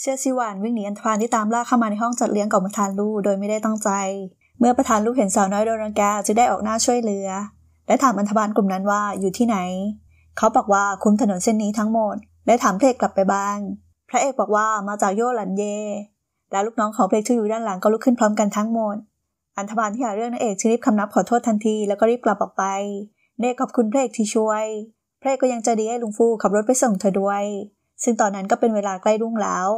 เชียชิวาน วิ่งหนีอันธพาลที่ตามล่าเข้ามาในห้องจัดเลี้ยงของประธานลูโดยไม่ได้ตั้งใจ เมื่อประธานลูเห็นสาวน้อยโดนรังแกจึงได้ออกหน้าช่วยเหลือ และถามอันธพาลกลุ่มนั้นว่าอยู่ที่ไหน เขาบอกว่าคุ้มถนนเส้นนี้ทั้งหมด และถามเพลกกลับไปบ้าง พระเอกบอกว่ามาจากโยหลันเย และลูกน้องของเพลกที่อยู่ด้านหลังก็ลุกขึ้นพร้อมกันทั้งหมดอันธพาลที่หาเรื่องนางเอกชีรีบคำนับขอโทษทันทีแล้วก็รีบกลับออกไปเนกขอบคุณเพลกที่ช่วยเพลกก็ยังจะดีให้ลุงฟูขับรถไปส่งเธอด้วยซึ่งตอนนั้นก็เป็นเวลาใกล้รุ่งแล้ว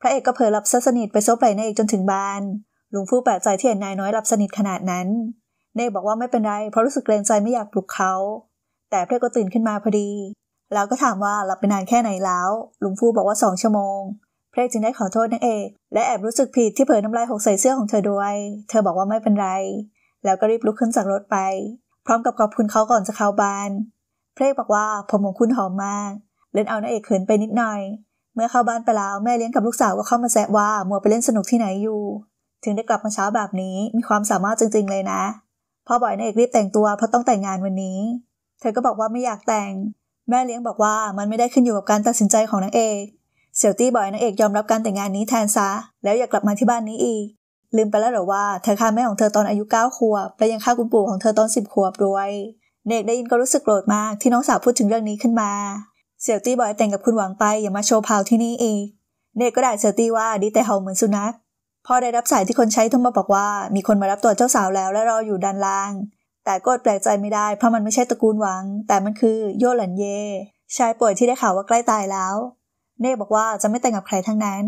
พระเอกก็เผลอหลับซะสนิทไปซบไหลนายเอกจนถึงบ้าน หลวงผู้แปลกใจที่เห็นนายน้อยหลับสนิทขนาดนั้นเนกบอกว่าไม่เป็นไร เพราะรู้สึกเกรงใจไม่อยากปลุก เขา แต่พระเอกก็ตื่นขึ้นมาพอดี แล้วก็ถามว่า หลับไปนานแค่ไหนแล้ว หลวงผู้บอกว่าสองชั่วโมงพระเอกจึงได้ขอโทษนางเอก และแอบรู้สึกผิดที่เผลอน้ำลายหกใส่เสื้อของเธอด้วย เธอบอกว่าไม่เป็นไร แล้วก็รีบลุกขึ้นจากรถไป พร้อมกับขอบคุณเขาก่อนจะเข้าบ้านพระเอกบอกว่าผมของคุณหอมมากเล่นเอาน้าเอกเขินไปนิดหน่อย เมื่อเข้าบ้านไปแล้วแม่เลี้ยงกับลูกสาวก็เข้ามาแซะว่ามัวไปเล่นสนุกที่ไหนอยู่ ถึงได้กลับมาเช้าแบบนี้มีความสามารถจริงๆเลยนะ พ่อบ่อยน้าเอกรีบแต่งตัวเพราะต้องแต่งงานวันนี้ เธอก็บอกว่าไม่อยากแต่ง แม่เลี้ยงบอกว่ามันไม่ได้ขึ้นอยู่กับการตัดสินใจของนางเอกเสี่ยวตี้บ่อยนางเอกยอมรับการแต่งงานนี้แทนซะ แล้วอย่ากลับมาที่บ้านนี้อีก ลืมไปแล้วหรอว่าเธอฆ่าแม่ของเธอตอนอายุ 9ขวบและยังฆ่าคุณปู่ของเธอตอน 10ขวบด้วยเนกได้ยินก็รู้สึกโกรธมากที่น้องสาวพูดถึงเรื่องนี้ขึ้นมาเสี่ยวตี้บอกให้แต่งกับคุณหวังไปอย่ามาโชว์พาวที่นี่อีก เนก็ด่าเสี่ยวตี้ว่าดีแต่เห่าเหมือนสุนัขพอได้รับสายที่คนใช้โทรมาบอกว่ามีคนมารับตัวเจ้าสาวแล้วและรออยู่ด้านล่าง แต่ก็แปลกใจไม่ได้เพราะมันไม่ใช่ตระกูลหวัง แต่มันคือโยหลันเย ชายป่วยที่ได้ข่าวว่าใกล้ตายแล้ว เนกบอกว่าจะไม่แต่งกับใครทั้งนั้น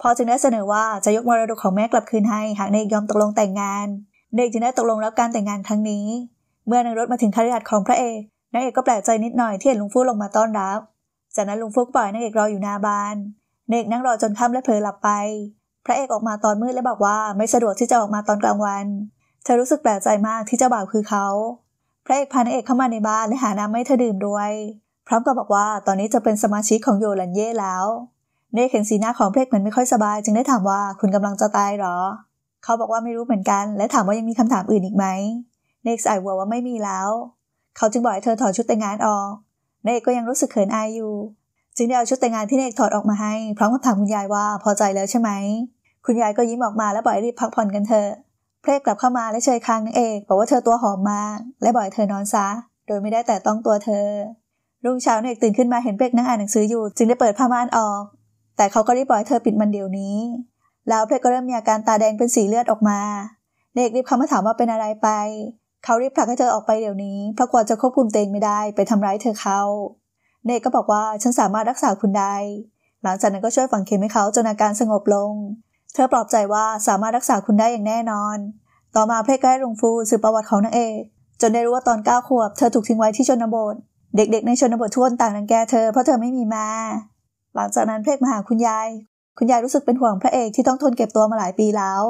พอจึงได้เสนอว่าจะยกมรดกของแม่กลับคืนให้หากเนกยอมตกลงแต่งงาน เนกจึงได้ตกลงรับการแต่งงานครั้งนี้ เมื่อนางรถมาถึงคฤหาสน์ของพระเอกนางเอกก็แปลกใจนิดหน่อยที่เห็นลุงฟู่ลงมาต้อนรับจากนั้นลุงฟู่ปล่อยนางเอกรออยู่หน้าบ้านนางเอกนั่งรอจนค่ำและเผลอหลับไป พระเอกออกมาตอนมืดและบอกว่าไม่สะดวกที่จะออกมาตอนกลางวันเธอรู้สึกแปลกใจมากที่เจ้าบ่าวคือเขา พระเอกพานางเอกเข้ามาในบ้านและหาน้ำให้เธอดื่มด้วย พร้อมกับบอกว่าตอนนี้จะเป็นสมาชิกของโยลันเย่แล้ว เนกเห็นสีหน้าของพระเอกเหมือนไม่ค่อยสบายจึงได้ถามว่าคุณกำลังจะตายหรอ เขาบอกว่าไม่รู้เหมือนกันและถามว่ายังมีคำถามอื่นอีกไหม เนกใส่หัวว่าไม่มีแล้วเขาจึงบอกให้เธอถอดชุดแต่งงานออก เนกก็ยังรู้สึกเขินอายอยู่ จึงได้เอาชุดแต่งงานที่เนกถอดออกมาให้พร้อมกับถามคุณยายว่าพอใจแล้วใช่ไหม คุณยายก็ยิ้มออกมาแล้วบอกให้รีบพักผ่อนกันเถอะ เพลกกลับเข้ามาและเชยคางนางเอกบอกว่าเธอตัวหอมมากและบอกให้เธอนอนซะ โดยไม่ได้แต่ต้องตัวเธอ รุ่งเช้าเนกตื่นขึ้นมาเห็นเพลกนั่งอ่านหนังสืออยู่จึงได้เปิดผ้าม่านออก แต่เขาก็รีบบอกให้เธอปิดมันเดี๋ยวนี้ แล้วเพลกก็เริ่มมีอาการตาแดงเป็นสีเลือดออกมา เนกรีบเข้ามาถามว่าเป็นอะไรไปเขารีบผลักให้เธอออกไปเดี๋ยวนี้เพราะกว่าจะควบคุมตัวเองไม่ได้ไปทำร้ายเธอเขา เนกก็บอกว่าฉันสามารถรักษาคุณได้ หลังจากนั้นก็ช่วยฝังเข็มให้เขาจนอาการสงบลง เธอปลอบใจว่าสามารถรักษาคุณได้อย่างแน่นอน ต่อมาเพลใก้้ลวงฟูสืบประวัติของนางเอก จนได้รู้ว่าตอนเก้าขวบเธอถูกทิ้งไว้ที่ชนบท เด็กๆ ในชนบททุกคนต่างรังแกเธอเพราะเธอไม่มีแม่ หลังจากนั้นเพลกมาหาคุณยาย คุณยายรู้สึกเป็นห่วงพระเอกที่ต้องทนเก็บตัวมาหลายปีแล้ว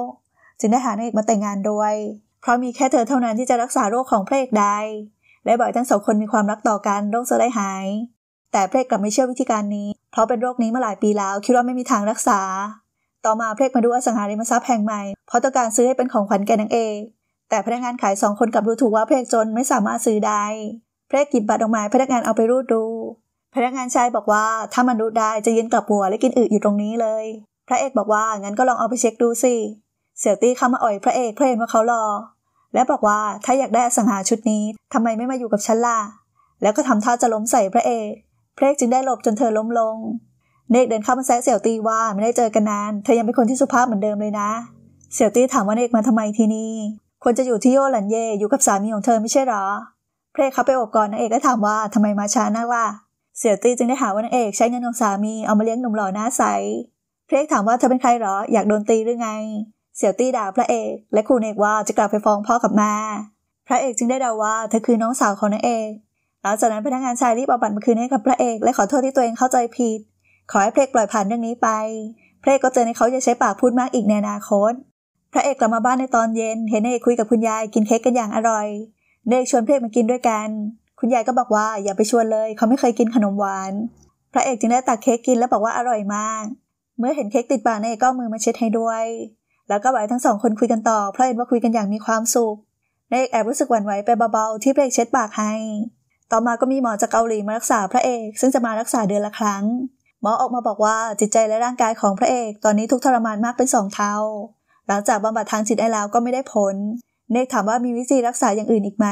จึงได้หานางเอกมาแต่งงานด้วยเพราะมีแค่เธอเท่านั้นที่จะรักษาโรคของพระเอกได้ และบ่อยทั้งสองคนมีความรักต่อกันโรคจะได้หาย แต่พระเอกกลับไม่เชื่อวิธีการนี้ เพราะเป็นโรคนี้มาหลายปีแล้วคิดว่าไม่มีทางรักษา ต่อมาพระเอกมาดูอสังหาริมทรัพย์แห่งใหม่เพราะต้องการซื้อให้เป็นของขวัญแก่นางเอกแต่พนักงานขายสองคนกลับดูถูกว่าพระเอกจนไม่สามารถซื้อได้พระเอกกินบัตรออกมาพนักงานเอาไปรูดดู พนักงานชายบอกว่าถ้ามันรูดได้จะยืนกลับหัวและกินอึอยู่ตรงนี้เลย พระเอกบอกว่างั้นก็ลองเอาไปเช็คดูสิเสี่ยวตี้เข้ามาอ่อยพระเอกเพระเอกว่าเขารอ และบอกว่าถ้าอยากได้อสังหาชุดนี้ ทำไมไม่มาอยู่กับฉันล่ะ แล้วก็ทำท่าจะล้มใส่พระเอกพระเอกจึงได้หลบจนเธอล้มลง เนกเดินเข้ามาแซะเสี่ยวตี้ว่าไม่ได้เจอกันนาน เธอยังเป็นคนที่สุภาพเหมือนเดิมเลยนะ เสี่ยวตี้ถามว่าเนกมาทำไมที่นี่ ควรจะอยู่ที่โยหลันเย่ อยู่กับสามีของเธอไม่ใช่หรอพระเอกเขาไปอบก่อนนางเอกและถามว่าทำไมมาช้านักล่ะ เสี่ยวตี้จึงได้หาว่านางเอกใช้เงินของสามีเอามาเลี้ยงหนุ่มหล่อหน้าใสพระเอกถามว่าเธอเป็นใครหรอ อยากโดนตีหรือไงเสี่ยวตี้ด่าพระเอกและครูเอกว่าจะกลับไปฟ้องพ่อกับแม่ พระเอกจึงได้เดาว่าเธอคือน้องสาวของนางเอกหลังจากนั้นพนักงานชายรีบเอาบัตรมาคืนให้กับพระเอกและขอโทษที่ตัวเองเข้าใจผิด ขอให้เพลกปล่อยผ่านเรื่องนี้ไป เพลกก็เจอในเขาจะใช้ปากพูดมากอีกในอนาคตพระเอกกลับมาบ้านในตอนเย็น เห็นนาเอกคุยกับคุณยายกินเค้กกันอย่างอร่อยนาเอกชวนเพลกมากินด้วยกัน คุณยายก็บอกว่าอย่าไปชวนเลย เขาไม่เคยกินขนมหวาน พระเอกจึงได้ตักเค้กกินและบอกว่าอร่อยมาก เมื่อเห็นเค้กติดปากนาเอกก็มือมาเช็ดให้ด้วยแล้วก็ไว้ทั้งสองคนคุยกันต่อเพราะเห็นว่าคุยกันอย่างมีความสุขนายเอกแอบรู้สึกหวั่นไหวไปเบา ๆที่พระเอกเช็ดปากให้ ต่อมาก็มีหมอจากเกาหลีมารักษาพระเอกซึ่งจะมารักษาเดือนละครั้งหมอออกมาบอกว่าจิตใจและร่างกายของพระเอก ตอนนี้ทุกทรมานมากเป็นสองเท่าหลังจากบำบัดทางจิตได้แล้วก็ไม่ได้ผลเนกถามว่ามีวิธีรักษาอย่างอื่นอีกไหม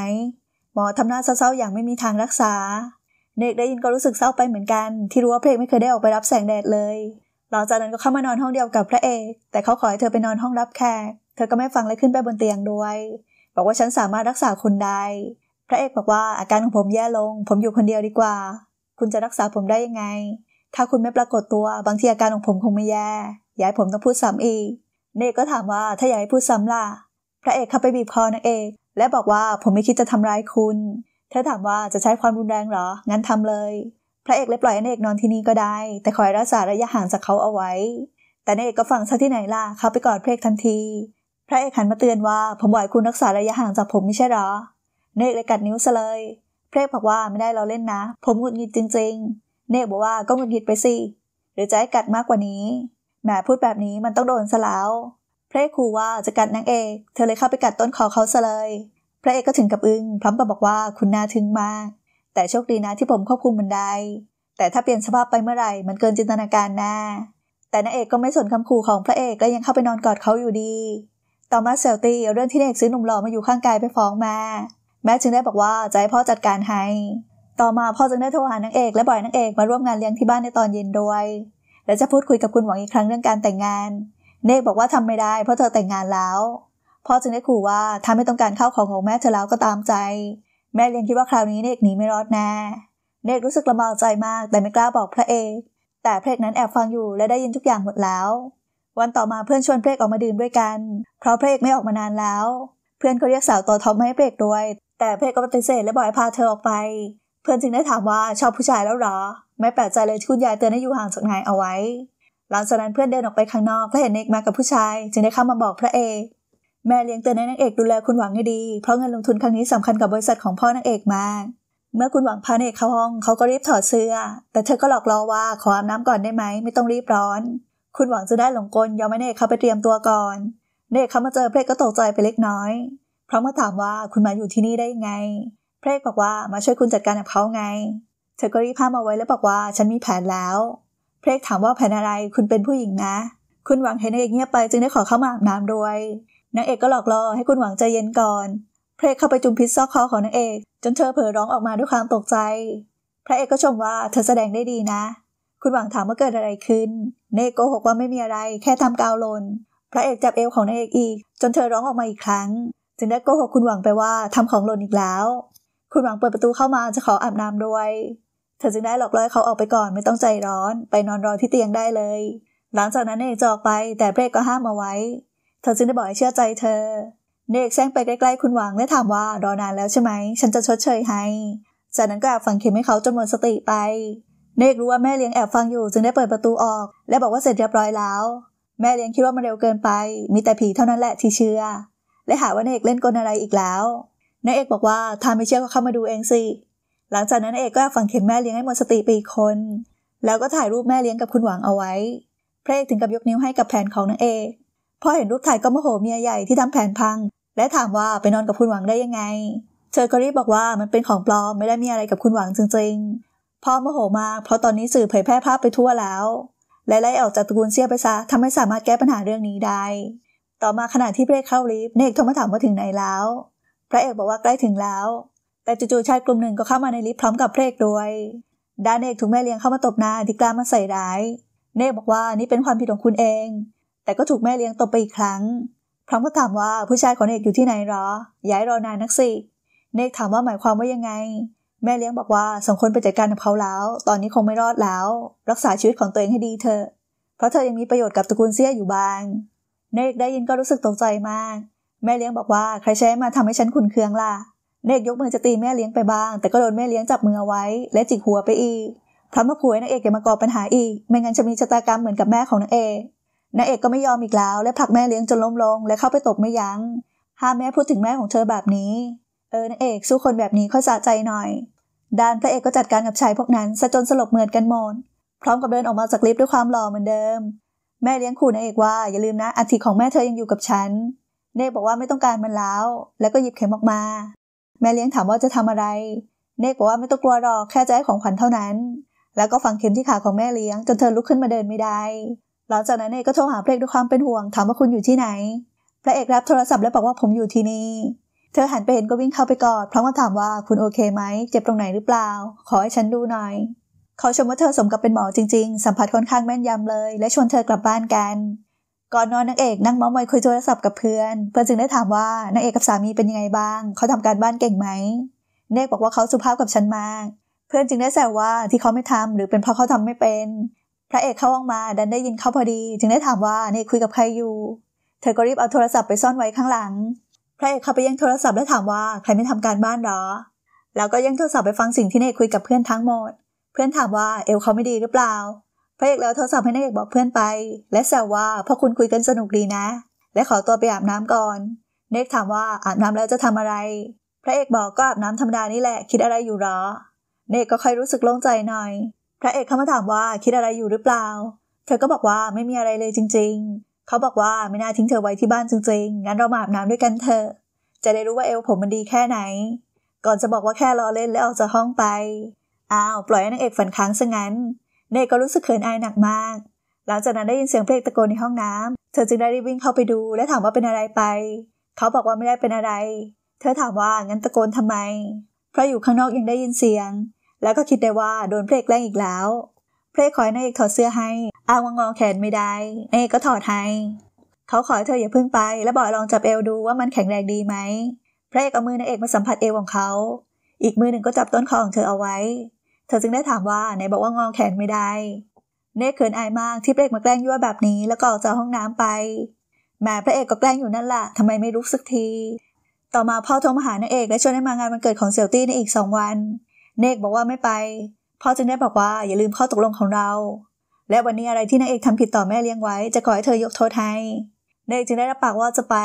หมอทำหน้าเศร้าๆอย่างไม่มีทางรักษาเนกได้ยินก็รู้สึกเศร้าไปเหมือนกัน ที่รู้ว่าเพลงไม่เคยได้ออกไปรับแสงแดดเลยหลังจากนั้นก็เข้ามานอนห้องเดียวกับพระเอก แต่เขาขอให้เธอไปนอนห้องรับแขกเธอก็ไม่ฟังและขึ้นไปบนเตียงด้วย บอกว่าฉันสามารถรักษาคุณได้ พระเอกบอกว่าอาการของผมแย่ลง ผมอยู่คนเดียวดีกว่า คุณจะรักษาผมได้ยังไง ถ้าคุณไม่ปรากฏตัวบางทีอาการของผมคงไม่แย่อยายผมต้องพูดซ้ำอีกเนกก็ถามว่าถ้าอยากให้พูดซ้ำล่ะ พระเอกเข้าไปบีบคอนางเอกและบอกว่าผมไม่คิดจะทำร้ายคุณ เธอถามว่าจะใช้ความรุนแรงหรอ งั้นทำเลยพระเอกเลยปล่อยนเอกนอนที่นี่ก็ได้ แต่คอยรักษาระยะห่างจากเขาเอาไว้ แต่นเอกก็ฟังซะที่ไหนล่ะเขาไปกอดพระเอกทันที พระเอกหันมาเตือนว่าผมบอกคุณรักษาระยะห่างจากผมไม่ใช่หรอนเอกเลยกัดนิ้วซะเลย พระเอกบอกว่าไม่ได้เราเล่นนะ ผมหงุดหงิดจริงๆนเอกบอกว่าก็หงุดหงิดไปสิ หรือจะให้กัดมากกว่านี้แหมพูดแบบนี้มันต้องโดนซะแล้วพระเอกขู่ว่าจะกัดนางเอก เธอเลยเข้าไปกัดต้นคอเขาซะเลย พระเอกก็ถึงกับอึง้งพร้อมกับบอกว่าคุณน่าทึ่งมากแต่โชคดีนะที่ผมควบคุมมันได้ แต่ถ้าเปลี่ยนสภาพไปเมื่อไหร่ มันเกินจินตนาการแน่ แต่นางเอกก็ไม่สนคำขู่ของพระเอกและยังเข้าไปนอนกอดเขาอยู่ดี ต่อมาเซลตี้เอาเรื่องที่นางเอกซื้อหนุ่มหล่อมาอยู่ข้างกายไปฟ้องแม่ แม่จึงได้บอกว่าจะให้พ่อจัดการให้ ต่อมาพ่อจึงได้โทรหานางเอกและบ่อยนางเอกมาร่วมงานเลี้ยงที่บ้านในตอนเย็นด้วย และจะพูดคุยกับคุณหวังอีกครั้งเรื่องการแต่งงาน เนกบอกว่าทำไม่ได้ เพราะเธอแต่งงานแล้ว พ่อจึงได้ขู่ว่าถ้าไม่ต้องการเข้าของของแม่เธอแล้วก็ตามใจแม่เรียนคิดว่าคราวนี้เนกหนีไม่รอดแน่ เนกรู้สึกละมองใจมากแต่ไม่กล้าบอกพระเอกแต่เพลกนั้นแอบฟังอยู่และได้ยินทุกอย่างหมดแล้ว วันต่อมาเพื่อนชวนเพลกออกมาดื่มด้วยกัน เพราะเพลกไม่ออกมานานแล้ว เพื่อนเขาเรียกสาวตัวท็อมให้เพลกด้วย แต่เพลกก็ปฏิเสธและบอกให้พาเธอออกไป เพื่อนจึงได้ถามว่าชอบผู้ชายแล้วหรอ ไม่แปลกใจเลยที่คุณยายเตือนให้อยู่ห่างจากนายเอาไว้ หลังจากนั้นเพื่อนเดินออกไปข้างนอกก็เห็นเนกมากับผู้ชายจึงได้เข้ามาบอกพระเอกแม่เลี้ยงเตือนให้นางเอกดูแลคุณหวังให้ดี เพราะเงินลงทุนครั้งนี้สำคัญกับบริษัทของพ่อนางเอกมาก เมื่อคุณหวังพาเอกเข้าห้องเขาก็รีบถอดเสื้อ แต่เธอก็หลอกล่อว่าขออาบน้ำก่อนได้ไหม ไม่ต้องรีบร้อน คุณหวังจะได้หลงกล ยอมให้เอกเข้าไปเตรียมตัวก่อนเนกเข้ามาเจอเพลกก็ตกใจไปเล็กน้อย เพราะเมื่อถามว่าคุณมาอยู่ที่นี่ได้ยังไง เพลกบอกว่ามาช่วยคุณจัดการกับเขาไง เธอก็รีบพามาไว้แล้วบอกว่าฉันมีแผนแล้ว เพลกถามว่าแผนอะไร คุณเป็นผู้หญิงนะ คุณหวังเห็นเอกเงียบไปจึงได้ขอเข้ามาอาบน้ำด้วยนางเอกก็หลอกล่อให้คุณหวังใจเย็นก่อน พระเอกเข้าไปจุมพิษซอกคอของนางเอกจนเธอเผลอร้องออกมาด้วยความตกใจ พระเอกก็ชมว่าเธอแสดงได้ดีนะ คุณหวังถามว่าเกิดอะไรขึ้นนางเอกโกหกว่าไม่มีอะไรแค่ทำกาวลน พระเอกจับเอวของนางเอกอีก จนเธอร้องออกมาอีกครั้ง จึงได้โกหกคุณหวังไปว่าทำของลนอีกแล้ว คุณหวังเปิดประตูเข้ามาจะขออาบน้ำด้วย เธอจึงได้หลอกล่อเขาออกไปก่อนไม่ต้องใจร้อน ไปนอนรอที่เตียงได้เลย หลังจากนั้นเอกจะออกไป แต่พระเอกก็ห้ามเอาไว้เธอจึงได้บอกให้เชื่อใจเธอ เนกแซงไปใกล้ๆ คุณหวังและถามว่ารอนานแล้วใช่ไหม ฉันจะชดเชยให้ จากนั้นก็แอบฝังเข็มให้เขาจนหมดสติไป เนกรู้ว่าแม่เลี้ยงแอบฟังอยู่จึงได้เปิดประตูออก และบอกว่าเสร็จเรียบร้อยแล้ว แม่เลี้ยงคิดว่ามันเร็วเกินไป มีแต่ผีเท่านั้นแหละที่เชื่อ และหาว่าเนกเล่นกลอะไรอีกแล้วนายเอกบอกว่าถ้าไม่เชื่อก็เข้ามาดูเองสิหลังจากนั้นเอกก็ฝังเข็มแม่เลี้ยงให้หมดสติไปอีกคน แล้วก็ถ่ายรูปแม่เลี้ยงกับคุณหวังเอาไว้พระเอกถึงกับยกนิ้วให้กับแผนของนางเอกพ่อเห็นลูกถ่ายก็โมโหเมียใหญ่ที่ทำแผนพัง และถามว่าไปนอนกับคุณหวังได้ยังไงเธอก็รีบบอกว่ามันเป็นของปลอมไม่ได้มีอะไรกับคุณหวังจริงๆพ่อโมโหมาก เพราะตอนนี้สื่อเผยแพร่ภาพไปทั่วแล้ว และไล่ออกจากตระกูลเซียไปซะทำให้สามารถแก้ปัญหาเรื่องนี้ได้ ต่อมาขณะที่เบรกเข้าลิฟต์เนกโทรมาถามว่าถึงไหนแล้ว พระเอกบอกว่าใกล้ถึงแล้ว แต่จู่ๆชายกลุ่มหนึ่งก็เข้ามาในลิฟต์พร้อมกับเพลกด้วยด้านเอกถูกแม่เลี้ยงเข้ามาตบหน้าที่กล้ามาใส่ร้ายเนกบอกว่านี่เป็นความผิดของคุณเองแต่ก็ถูกแม่เลี้ยงตบไปอีกครั้ง พร้อมก็ถามว่าผู้ชายของเอกอยู่ที่ไหนหรอย้ายรอนานนักสิ เนกถามว่าหมายความว่ายังไง แม่เลี้ยงบอกว่าสองคนไปจัดการกับเขาแล้ว ตอนนี้คงไม่รอดแล้ว รักษาชีวิตของตัวเองให้ดีเถอะ เพราะเธอยังมีประโยชน์กับตระกูลเสี้ยอยู่บ้าง เนกได้ยินก็รู้สึกตกใจมาก แม่เลี้ยงบอกว่า ใครใช้มาทำให้ฉันขุนเคืองล่ะ เนกยกมือจะตีแม่เลี้ยงไปบ้าง แต่ก็โดนแม่เลี้ยงจับมือเอาไว้ และจิกหัวไปอีกพร้อมมาขุยนางเอกอย่ามาก่อปัญหาอีก ไม่งั้นจะมีชะตากรรมเหมือนกับแม่ของนางเอกนายเอกก็ไม่ยอมอีกแล้ว และผลักแม่เลี้ยงจนล้มลงและเข้าไปตบไม่ยัง้งห้ามแม่พูดถึงแม่ของเธอแบบนี้ เออนายเอกสู้คนแบบนี้ค่อยสะใจหน่อยดานพระเอกก็จัดการกับชายพวกนั้นซะจนสลบเหมือนกันหมดพร้อมกับเดินออกมาจากลิฟต์ด้วยความหล่อเหมือนเดิม แม่เลี้ยงขู่นายเอกว่าอย่าลืมนะอัฐิของแม่เธอยังอยู่กับฉัน เนกบอกว่าไม่ต้องการมันแล้วแล้วก็หยิบเข็มออกมา แม่เลี้ยงถามว่าจะทำอะไร เนกบอกว่าไม่ต้องกลัวหรอกแค่จะให้ของขวัญเท่านั้น แล้วก็ฝังเข็มที่ขาของแม่เลี้ยงจนเธอลุกขึ้นมาเดินไม่ได้หลังจากนั้นเอกก็โทรหาพระเอกด้วยความเป็นห่วง ถามว่าคุณอยู่ที่ไหนพระเอกรับโทรศัพท์แล้วบอกว่าผมอยู่ที่นี่ เธอหันไปเห็นก็วิ่งเข้าไปกอดพร้อมกับถามว่าคุณโอเคไหมเจ็บตรงไหนหรือเปล่า ขอให้ฉันดูหน่อย เขาชมว่าเธอสมกับเป็นหมอจริงๆสัมผัสค่อนข้างแม่นยำเลย และชวนเธอกลับบ้านกันก่อนนอนนางเอกนั่งมอมอยคุยโทรศัพท์กับเพื่อน เพื่อนจึงได้ถามว่านางเอกกับสามีเป็นยังไงบ้าง เขาทำการบ้านเก่งไหมเนกบอกว่าเขาสุภาพกับฉันมาก เพื่อนจึงได้แซวว่าที่เขาไม่ทำหรือเป็นเพราะเขาทำไม่เป็นพระเอกเข้าห้องมาดันได้ยินเขาพอดี จึงได้ถามว่านี่คุยกับใครอยู่ เธอก็รีบเอาโทรศัพท์ไปซ่อนไว้ข้างหลัง พระเอกเข้าไปยังโทรศัพท์และถามว่าใครไม่ทำการบ้านหรอ แล้วก็ยังโทรศัพท์ไปฟังสิ่งที่เนยคุยกับเพื่อนทั้งหมด เพื่อนถามว่าเอลเขาไม่ดีหรือเปล่า พระเอกแล้วโทรศัพท์ให้นายเอกบอกเพื่อนไป และแซวว่าพอคุณคุยกันสนุกดีนะ และขอตัวไปอาบน้ำก่อนเนกถามว่าอาบน้ำแล้วจะทำอะไรพระเอกบอกก็อาบน้ำธรรมดานี่แหละคิดอะไรอยู่หรอเนกก็ค่อยรู้สึกโล่งใจหน่อยพระเอกเข้ามาถามว่าคิดอะไรอยู่หรือเปล่า เธอก็บอกว่าไม่มีอะไรเลยจริง ๆ เขาบอกว่าไม่น่าทิ้งเธอไว้ที่บ้านจริงๆ งั้นเรามาอาบน้ำด้วยกันเถอะ จะได้รู้ว่าเอวผมมันดีแค่ไหน ก่อนจะบอกว่าแค่ล้อเล่นแล้วออกจากห้องไป อ้าว ปล่อยให้นางเอกฝันค้างซะงั้นเนยก็รู้สึกเขินอายหนักมาก หลังจากนั้นได้ยินเสียงเพลงตะโกนในห้องน้ำเธอจึงได้รีบวิ่งเข้าไปดูและถามว่าเป็นอะไรไป เขาบอกว่าไม่ได้เป็นอะไร เธอถามว่างั้นตะโกนทำไม เพราะอยู่ข้างนอกยังได้ยินเสียงแล้วก็คิดได้ว่าโดนเพลกแกล้งอีกแล้ว เพลกขอให้นายเอกถอดเสื้อให้ อางงอแขนไม่ได้นายเอกก็ถอดให้ เขาขอเธออย่าพึ่งไป แล้วบอกลองจับเอวดูว่ามันแข็งแรงดีไหมพระเอกเอามือนายเอกมาสัมผัสเอวของเขา อีกมือหนึ่งก็จับต้นคอของเธอเอาไว้ เธอจึงได้ถามว่านายบอกว่างอแขนไม่ได้ เนคเขินอายมากที่พระเอกมาแกล้งยั่วแบบนี้ แล้วก็ออกจากห้องน้ำไป แม่พระเอกก็แกล้งอยู่นั่นแหละทำไมไม่รู้สักที ต่อมาพ่อโทรมาหานางเอกและชวนให้มางานวันเกิดของเซลตี้ในอีกสองวันเนกบอกว่าไม่ไปพ่อจึงได้บอกว่าอย่าลืมข้อตกลงของเรา และวันนี้อะไรที่นางเอกทำผิดต่อแม่เลี้ยงไว้ จะขอให้เธอยกโทษให้เนกจึงได้รับปากว่าจะไป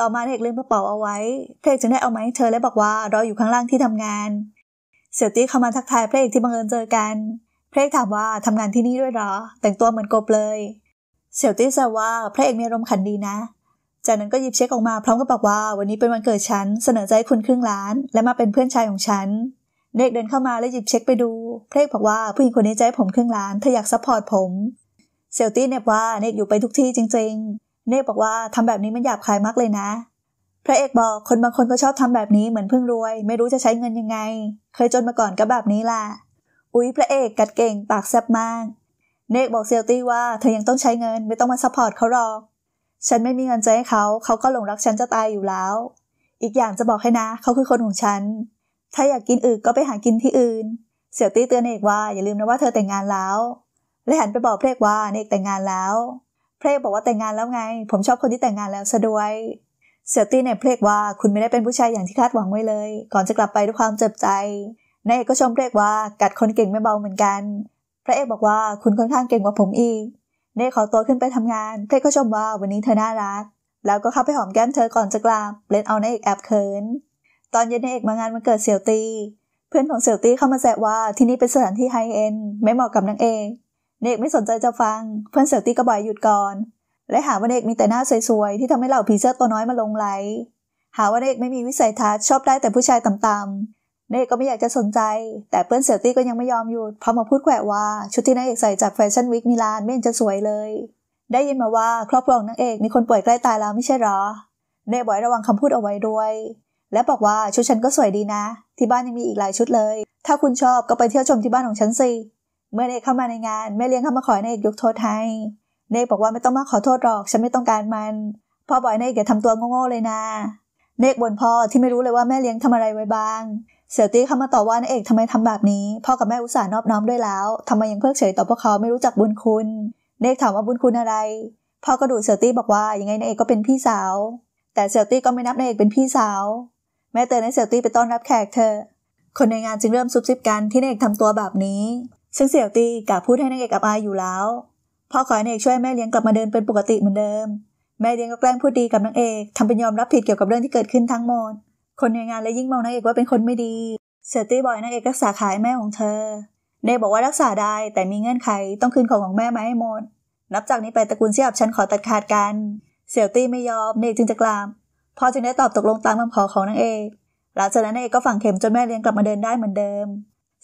ต่อมานเนกลืมกระเป๋าเอาไว้ เพรกจึงได้เอาไม้ให้เธอและบอกว่าเราอยู่ข้างล่างที่ทำงาน เสี่ยวตี้เข้ามาทักทายเพรกที่บังเอิญเจอกัน เพรกถามว่าทำงานที่นี่ด้วยหรอ แต่งตัวเหมือนกบเลยเสี่ยวตี้แซวว่าพระเอกมีอารมณ์ขันดีนะ จากนั้นก็หยิบเช็คออกมาพร้อมกับบอกว่าวันนี้เป็นวันเกิดฉันเสนอใจคุณครึ่งล้านและมาเป็นเพื่อนชายของฉันเด็กเดินเข้ามาแล้วหยิบเช็คไปดู เพลกบอกว่าผู้หญิงคนนี้ใจผมครึ่งล้านเธออยาก ซัพพอร์ตผม เซลตี้เนบว่าเนกอยู่ไปทุกที่จริงๆ เนกบอกว่าทำแบบนี้มันหยาบคายมากเลยนะ พระเอกบอกคนบางคนก็ชอบทำแบบนี้เหมือนเพิ่งรวยไม่รู้จะใช้เงินยังไง เคยจนมาก่อนก็แบบนี้ล่ะ อุ๊ยพระเอกกัดเก่งปากแซบมาก เนกบอกเซลตี้ว่าเธอยังต้องใช้เงินไม่ต้องมาซัพพอร์ตเขาหรอกฉันไม่มีเงินจะให้เขาเขาก็หลงรักฉันจะตายอยู่แล้ว อีกอย่างจะบอกให้นะเขาคือคนของฉันถ้าอยากกินอึก็ไปหากินที่อื่น เสี่ยวตี้เตือนเอกว่าอย่าลืมนะว่าเธอแต่งงานแล้ว และหันไปบอกเพลกว่าเอกแต่งงานแล้ว เพลกบอกว่าแต่งงานแล้วไงผมชอบคนที่แต่งงานแล้วซะด้วย เสี่ยวตี้เนี่ยเพลกว่า คุณไม่ได้เป็นผู้ชายอย่างที่คาดหวังไว้เลย ก่อนจะกลับไปด้วยความเจ็บใจนายเอกก็ชมเพลกว่ากัดคนเก่งไม่เบาเหมือนกันพระเอกบอกว่าคุณค่อนข้างเก่งกว่าผมอีกเนยขอตัวขึ้นไปทำงานเพลกก็ชมว่าวันนี้เธอน่ารักแล้วก็เข้าไปหอมแก้มเธอก่อนจะกลับเล่นเอานายเอกแอบเขินตอนเย็นนเอกมางานมันเกิดเสี่ยวตีเพื่อนของเสี่ยวตีเข้ามาแซวว่าที่นี่เป็นสถานที่ไฮเอ็นไม่เหมาะกับนางเอกนายเอกไม่สนใจจะฟัง เพื่อนเสี่ยวตีก็บ่อยหยุดก่อน และหาว่านายเอกมีแต่หน้าสวยๆ ที่ทำให้เหล่าผีเสื้อตัวน้อยมาลงไหลหาว่านายเอกไม่มีวิสัยทัศน์ชอบได้แต่ผู้ชายต่ำนายเอกก็ไม่อยากจะสนใจ แต่เพื่อนเสี่ยวตี้ก็ยังไม่ยอมหยุดพอมาพูดแขวะว่าชุดที่นางเอกใส่จากแฟชั่นวิกมิลานไม่เห็นจะสวยเลย ได้ยินมาว่าครอบครัวของนางเอกมีคนป่วยใกล้ตายแล้วไม่ใช่หรอนากบอยระวังคำพูดเอาไว้ด้วยและบอกว่าชุดฉันก็สวยดีนะ ที่บ้านยังมีอีกหลายชุดเลย ถ้าคุณชอบก็ไปเที่ยวชมที่บ้านของฉันสิ เมื่อเนกเข้ามาในงานแม่เลี้ยงเข้ามาขอเนกยกโทษให้เนกบอกว่าไม่ต้องมาขอโทษหรอกฉันไม่ต้องการมันพ่อบอกเนกอย่าทำตัวโง่ๆเลยนะ เนกบ่นพ่อที่ไม่รู้เลยว่าแม่เลี้ยงทำอะไรไว้บ้างเสี่ยตี้เข้ามาต่อว่าเนเอกทำไมทำแบบนี้ พ่อกับแม่อุตส่าห์นอบน้อมด้วยแล้วทำไมยังเพิกเฉยต่อพวกเขาไม่รู้จักบุญคุณเนกถามว่าบุญคุณอะไรพ่อก็ดูเสี่ยตี้บอกว่ายังไงนเอกก็เป็นพี่สาว แต่เสี่ยตี้ก็ไม่นับนเอกเป็นพี่สาวแม่เตือนให้เซลตี้ไปต้อนรับแขกเธอ คนในงานจึงเริ่มซุบซิบกันที่นายเอกทำตัวแบบนี้ ซึ่งเซลตี้กับพูดให้นายเอกอับอายอยู่แล้วพ่อขอให้นายเอกช่วยแม่เลี้ยงกลับมาเดินเป็นปกติเหมือนเดิม แม่เลี้ยงก็แกล้งพูดดีกับนางเอกทำเป็นยอมรับผิดเกี่ยวกับเรื่องที่เกิดขึ้นทั้งหมดคนในงานเลยยิ่งมองนางเอกว่าเป็นคนไม่ดีเซลตี้บอยนางเอกรักษาขายแม่ของเธอ เนยบอกว่ารักษาได้แต่มีเงื่อนไขต้องคืนของของแม่มาให้หมด นับจากนี้ไปตระกูลเสียบฉันขอตัดขาดกัน เสียตี้ไม่ยอมเนยจึงจะกลามพอจึงได้ตอบตกลงตามคำขอของนางเอกหลังจากนั้นนางเอกก็ฝังเข็มจนแม่เลี้ยงกลับมาเดินได้เหมือนเดิม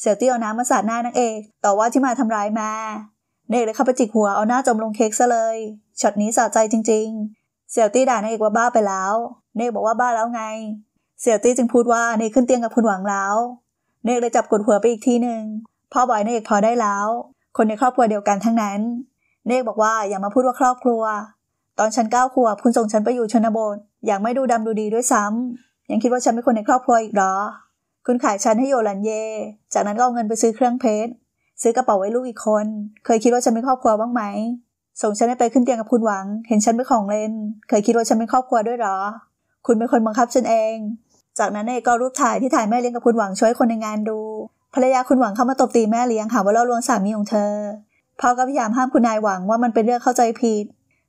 เสี่ยวตี้เอาน้ำมาสาดหน้านางเอกต่อว่าที่มาทำร้ายแม่นางเอกเลยเข้าไปจิกหัวเอาหน้าจมลงเค้กซะเลย ช็อตนี้สะใจจริง ๆ เสี่ยวตี้ด่านางเอกว่าบ้าไปแล้วนางเอกบอกว่าบ้าแล้วไง เสี่ยวตี้จึงพูดว่านางเอกขึ้นเตียงกับคุณหวังแล้วนางเอกเลยจับกดหัวไปอีกทีหนึ่งพ่อบอยนางเอกพอได้แล้ว คนในครอบครัวเดียวกันทั้งนั้นนางเอกบอกว่าอย่ามาพูดว่าครอบครัว ตอนฉันเก้าขวบคุณส่งฉันไปอยู่ชนบทอย่างไม่ดูดำดูดีด้วยซ้ำยังคิดว่าฉันเป็นคนในครอบครัวอีกหรอ คุณขายฉันให้โยลันเย จากนั้นก็เอาเงินไปซื้อเครื่องเพชร ซื้อกระเป๋าไว้ลูกอีกคน เคยคิดว่าฉันเป็นครอบครัวบ้างไหม ส่งฉันไปขึ้นเตียงกับคุณหวัง เห็นฉันเป็นของเล่น เคยคิดว่าฉันเป็นครอบครัวด้วยหรอ คุณเป็นคนบังคับฉันเอง จากนั้นเอกก็รูปถ่ายที่ถ่ายแม่เลี้ยงกับคุณหวังช่วยคนในงานดู ภรรยาคุณหวังเข้ามาตบตีแม่เลี้ยงหาว่าล่อลวงสามีของเธอพ่อก็พยายามห้ามคุณนายหวังว่ามันเป็นเรื่องเข้าใจผิด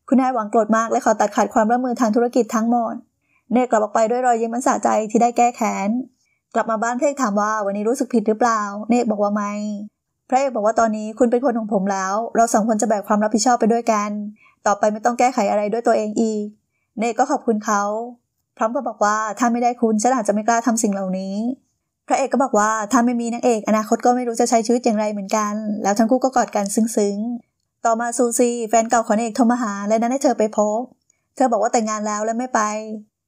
คุณนายหวังโกรธมากและขอตัดขาดความร่วมมือทางธุรกิจทั้งหมด เนกกลับออกไปด้วยรอยยิ้มมันสะใจที่ได้แก้แค้น กลับมาบ้านเพลกถามว่าวันนี้รู้สึกผิดหรือเปล่า เนกบอกว่าไม่พระเอกบอกว่าตอนนี้คุณเป็นคนของผมแล้ว เราสองคนจะแบกความรับผิดชอบไปด้วยกัน ต่อไปไม่ต้องแก้ไขอะไรด้วยตัวเองอีก เนกก็ขอบคุณเขา พร้อมกับบอกว่าถ้าไม่ได้คุณฉันอาจจะไม่กล้าทำสิ่งเหล่านี้ พระเอกก็บอกว่าถ้าไม่มีนางเอกอนาคตก็ไม่รู้จะใช้ชีวิตอย่างไรเหมือนกัน แล้วทั้งคู่ก็กอดกันซึ้งๆต่อมาซูซี่แฟนเก่าของเอกโทรมาหาและนั้นให้เธอไปพบ เธอบอกว่าแต่งงานแล้วและไม่ไป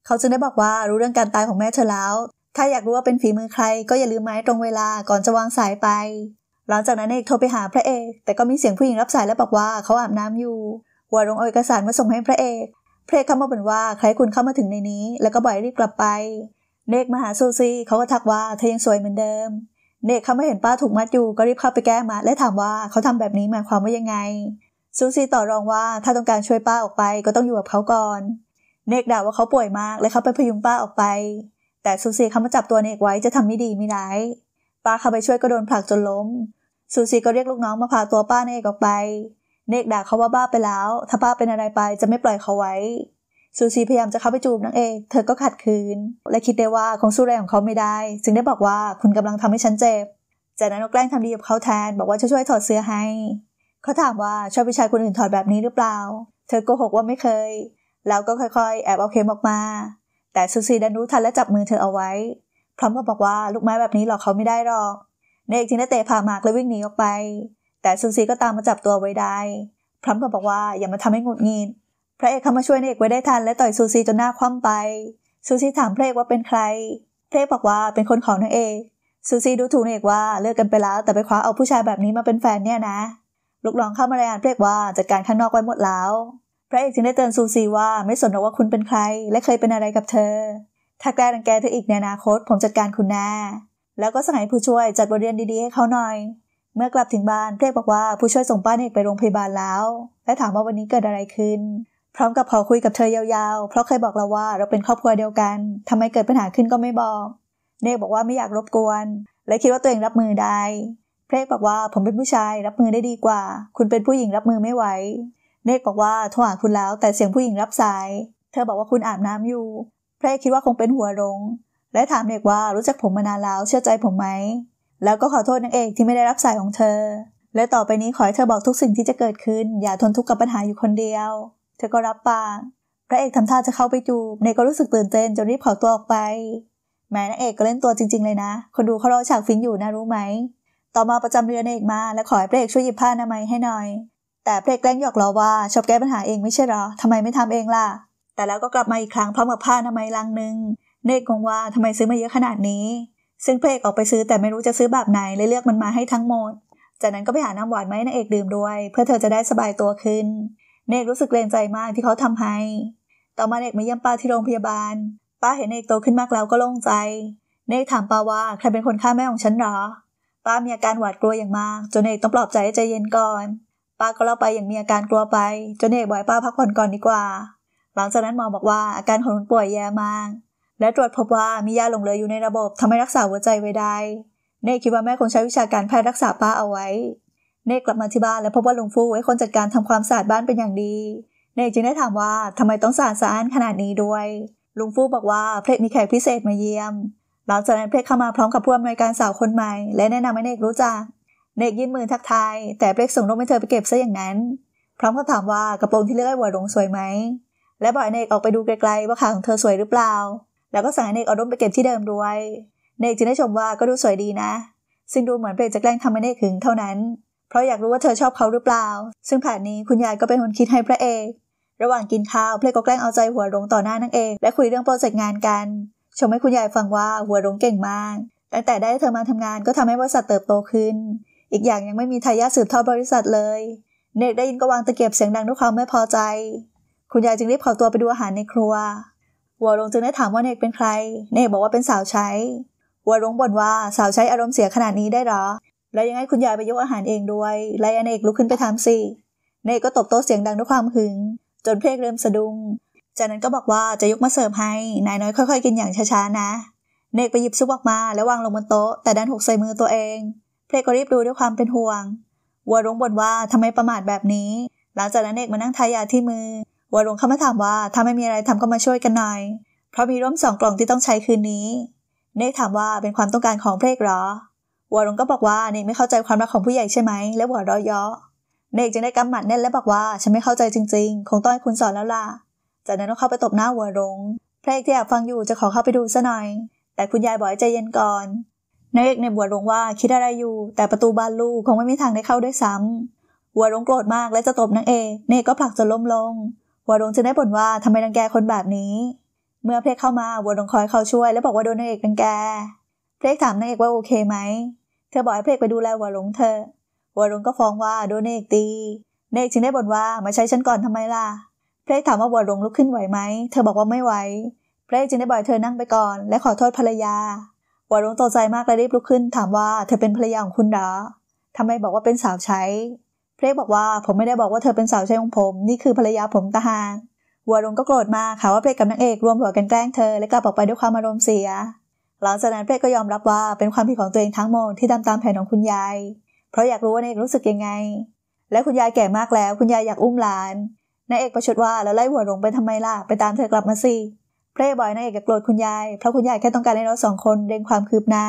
เขาจึงได้บอกว่ารู้เรื่องการตายของแม่เธอแล้ว ถ้าอยากรู้ว่าเป็นฝีมือใคร ก็อย่าลืมไม้ตรงเวลาก่อนจะวางสายไป หลังจากนั้นเอกโทรไปหาพระเอก แต่ก็มีเสียงผู้หญิงรับสายและบอกว่าเขาอาบน้ำอยู่วารงเอาเอกสารมาส่งให้พระเอก พระเอกเข้ามาบอกว่าใครคุณเข้ามาถึงในนี้ แล้วก็บ่อยรีบกลับไปเนกมาหาซูซี่เขาก็ทักว่าเธอยังสวยเหมือนเดิมเนกเขาไม่เห็นป้าถูกมัดอยู่ก็รีบเข้าไปแก้มัดและถามว่าเขาทำแบบนี้หมายความว่ายังไงซูซี่ต่อรองว่าถ้าต้องการช่วยป้าออกไปก็ต้องอยู่กับเขาก่อน เนกด่าว่าเขาป่วยมากและเขาไปพยุงป้าออกไป แต่ซูซี่เขามาจับตัวเนกไว้จะทำไม่ดีไม่ร้ายป้าเข้าไปช่วยก็โดนผลักจนล้มซูซี่ก็เรียกลูกน้องมาพาตัวป้าเนกออกไป เนกด่าเขาว่าบ้าไปแล้วถ้าป้าเป็นอะไรไปจะไม่ปล่อยเขาไว้ซูซีพยายามจะเข้าไปจูบนางเอก เธอก็ขัดคืน และคิดได้ว่าคงสู้แรงของเขาไม่ได้ จึงได้บอกว่าคุณกำลังทำให้ฉันเจ็บจากนั้นก็แกล้งทำดีกับเขาแทนบอกว่าช่วยถอดเสื้อให้ เขาถามว่าชอบผู้ชายคนอื่นถอดแบบนี้หรือเปล่า เธอโกหกว่าไม่เคย แล้วก็ค่อยๆแอบเอาเข็มออกมา แต่ซูซีดันรู้ทันและจับมือเธอเอาไว้ พร้อมกับบอกว่าลูกไม้แบบนี้หลอกเขาไม่ได้หรอกนายเอกจึงได้เตะผ่าหมากและวิ่งหนีออกไป แต่ซูซีก็ตามมาจับตัวไว้ได้ พร้อมกับบอกว่าอย่ามาทำให้หงุดหงิดพระเอกเข้ามาช่วยนางเอกไว้ได้ทันและต่อยซูซีจนหน้าคว่ำไป ซูซีถามพระเอกว่าเป็นใคร พระเอกบอกว่าเป็นคนของนางเอกซูซีดูถูกนางเอกว่าเลิกกันไปแล้วแต่ไปคว้าเอาผู้ชายแบบนี้มาเป็นแฟนเนี่ยนะ ลูกหลองเข้ามารายงานพระเอกว่าจัดการข้างนอกไว้หมดแล้ว พระเอกจึงได้เตือนซูซีว่าไม่สนหรอกว่าคุณเป็นใคร และเคยเป็นอะไรกับเธอ ถ้ากล้รังแกเธออีกในอนาคตผมจัดการคุณแน่ แล้วก็สั่งให้ผู้ช่วยจัดบทเรียนดีๆให้เขาหน่อย เมื่อกลับถึงบ้านเรีกบอกว่าผู้ช่วยส่งป้าเอกไปโรงพยาบาลแล้ว และถามว่าวันนี้เกิดอะไรขึ้นพร้อมกับขอคุยกับเธอยาวๆ เพราะเคยบอกเราว่าเราเป็นครอบครัวเดียวกันทำไมเกิดปัญหาขึ้นก็ไม่บอก เนกบอกว่าไม่อยากรบกวน และคิดว่าตัวเองรับมือได้ เพลกบอกว่าผมเป็นผู้ชายรับมือได้ดีกว่า คุณเป็นผู้หญิงรับมือไม่ไหว เนกบอกว่าโทรหาคุณแล้วแต่เสียงผู้หญิงรับสาย เธอบอกว่าคุณอาบน้ำอยู่ เพลกคิดว่าคงเป็นหัวรงและถามเนกว่ารู้จักผมมานานแล้วเชื่อใจผมไหม แล้วก็ขอโทษนางเอกที่ไม่ได้รับสายของเธอ และต่อไปนี้ขอให้เธอบอกทุกสิ่งที่จะเกิดขึ้น อย่าทนทุกข์กับปัญหาอยู่คนเดียวเธอก็รับปากพระเอกทำท่าจะเข้าไปจูบเนก็รู้สึกตื่นเต้นจนรีบเผาตัวออกไป แม้นางเอกก็เล่นตัวจริง ๆเลยนะ คนดูเขารอฉากฟินอยู่นะรู้ไหม ต่อมาประจำเรือนเอกมาและขอให้พระเอกช่วยหยิบผ้าหนามัยให้หน่อย แต่พระเอกแกล้งหยอกล้อว่าชอบแก้ปัญหาเองไม่ใช่หรอ ทำไมไม่ทำเองล่ะ แต่แล้วก็กลับมาอีกครั้งพร้อมกับผ้าหนามัยลังหนึ่งเนกงงว่าทำไมซื้อมาเยอะขนาดนี้ ซึ่งพระเอกออกไปซื้อแต่ไม่รู้จะซื้อแบบไหนเลยเลือกมันมาให้ทั้งหมด จากนั้นก็ไปหาน้ำหวานมาให้นางเอกดื่มด้วย เพื่อเธอจะได้สบายตัวขึ้นเนกรู้สึกเกรงใจมากที่เขาทำให้ ต่อมาเนกมาเยี่ยมป้าที่โรงพยาบาล ป้าเห็นเนกโตขึ้นมากแล้วก็โล่งใจ เนกถามป้าว่าใครเป็นคนฆ่าแม่ของฉันหรอ ป้ามีอาการหวาดกลัวอย่างมาก จนเนกต้องปลอบใจให้ใจเย็นก่อน ป้าก็เล่าไปอย่างมีอาการกลัวไปจนเนกบอกป้าพักผ่อนก่อนดีกว่า หลังจากนั้นหมอบอกว่าอาการของคนป่วยแย่มาก และตรวจพบว่ามียาหลงเหลืออยู่ในระบบทำให้รักษาหัวใจไว้ได้ เนกคิดว่าแม่คงใช้วิชาการแพทย์รักษาป้าเอาไว้เนกกลับมาที่บ้านและพบว่าลุงฟูไว้คนจัดการทำความสะอาดบ้านเป็นอย่างดี เนกจึงได้ถามว่าทำไมต้องสะอาดสะอ้านขนาดนี้ด้วย ลุงฟูบอกว่าเพลกมีแขกพิเศษมาเยี่ยม หลังจากนั้นเพลกเข้ามาพร้อมกับผู้อำนวยการสาวคนใหม่ และแนะนำให้เนกรู้จัก เนกยื่นมือทักทายแต่เพลกส่งนมให้เธอไปเก็บซะอย่างนั้น พร้อมกับถามว่ากระโปรงที่เลือกไอ้หัวหลงสวยไหมและบอกเนกออกไปดูไกลๆว่าขาของเธอสวยหรือเปล่า แล้วก็สั่งเนกเอาร่มไปเก็บที่เดิมด้วย เนกจึงได้ชมว่าก็ดูสวยดีนะซึ่งดูเหมือนเพลกจะแกล้งทำให้เนกหึงเท่านั้นเพราะอยากรู้ว่าเธอชอบเขาหรือเปล่า ซึ่งแผนนี้คุณยายก็เป็นคนคิดให้พระเอก ระหว่างกินข้าวเพลก็แกล้งเอาใจหัวรงต่อหน้านางเอกและคุยเรื่องโปรเจกต์งานกันชมให้คุณยายฟังว่าหัวรงเก่งมากตั้งแต่ได้เธอมาทำงานก็ทำให้บริษัทเติบโตขึ้น อีกอย่างยังไม่มีทายาทสืบทอดบริษัทเลย เนกได้ยินก็วางตะเกียบเสียงดังด้วยความไม่พอใจ คุณยายจึงรีบขอตัวไปดูอาหารในครัว หัวรงจึงได้ถามว่าเนกเป็นใคร เนกบอกว่าเป็นสาวใช้ หัวรงบ่นว่าสาวใช้อารมณ์เสียขนาดนี้ได้หรอแล้วยังไงคุณยายไปยกอาหารเองด้วยไลอเนกลุกขึ้นไปทำสิ เนกก็ตบโต๊ะเสียงดังด้วยความหึง จนเพลกเริ่มสะดุง้งจากนั้นก็บอกว่าจะยกมาเสิร์ฟให้ นายน้อยค่อยๆกินอย่างช้าๆนะ เนกไปหยิบซุปออกมาแล้ววางลงบนโต๊ะแต่ดันหกใส่มือตัวเอง เพลกก็รีบดูด้วยความเป็นห่วง วัวรงบ่นว่าทำไมประมาทแบบนี้ หลังจากนั้นเนกมานั่งทายาที่มือวัวรงเข้ามาถามว่าถ้าไม่มีอะไรทำก็มาช่วยกันหน่อยเพราะมีร่วมสองกล่องที่ต้องใช้คืนนี้ เนกถามว่าเป็นความต้องการของเพลกหรอวอรงก็บอกว่าเนกไม่เข้าใจความรักของผู้ใหญ่ใช่ไหม และหัวราะย่อเนกจึงได้กำหมัดแน่นและบอกว่าฉันไม่เข้าใจจริงๆคงต้องให้คุณสอนแล้วล่ะ จากนั้นก็เข้าไปตบหน้าหัวรง พระเอกที่แอบฟังอยู่จะขอเข้าไปดูซะหน่อย แต่คุณยายบอกให้ใจเย็นก่อนนายเอกในบัวรงว่าคิดอะไรอยู่ แต่ประตูบานลูคงไม่มีทางได้เข้าด้วยซ้ำวัวรงโกรธมากและจะตบนางเอกเนกก็ผลักจนล้มลงวัวรงจึงได้บ่นว่าทำไมนังแกคนแบบนี้ เมื่อเพลกเข้ามาวัวรงคอยเขาช่วย และบอกว่าโดนนางเอกดังแกเพลกถามนางเอกว่าโอเคไหมเธอบอกให้เพลกไปดูแลวัวหลงเธอวัวหลงก็ฟ้องว่าโดนเนกตีเนกจึงได้บ่นว่ามาใช้ฉันก่อนทำไมล่ะ เพลกถามว่าวัวหลงลุกขึ้นไหวไหม เธอบอกว่าไม่ไหว เพลกจึงได้บอยเธอนั่งไปก่อนและขอโทษภรรยาวัวหลงตกใจมากและรีบลุกขึ้น ถามว่าเธอเป็นภรรยาของคุณหรอทำไมบอกว่าเป็นสาวใช้ เพลกบอกว่าผมไม่ได้บอกว่าเธอเป็นสาวใช้ของผมนี่คือภรรยาผมตาหางวัวลงก็โกรธมากค่ะว่าเพลกกับนางเอกรวมหัวกันแกล้งเธอและกลับออกไปด้วยความอารมณ์เสียหลังจากนั้นเป้ก็ยอมรับว่าเป็นความผิดของตัวเองทั้งหมดที่ทำตามแผนของคุณยาย เพราะอยากรู้ว่านายเอกรู้สึกยังไง และคุณยายแก่มากแล้วคุณยายอยากอุ้มหลาน นายเอกประชดว่าแล้วไล่หัวหลงไปทำไมล่ะไปตามเธอกลับมาสิเป้บอยนายเอกจะโกรธคุณยายเพราะคุณยายแค่ต้องการให้เราสองคนเร่งความคืบหน้า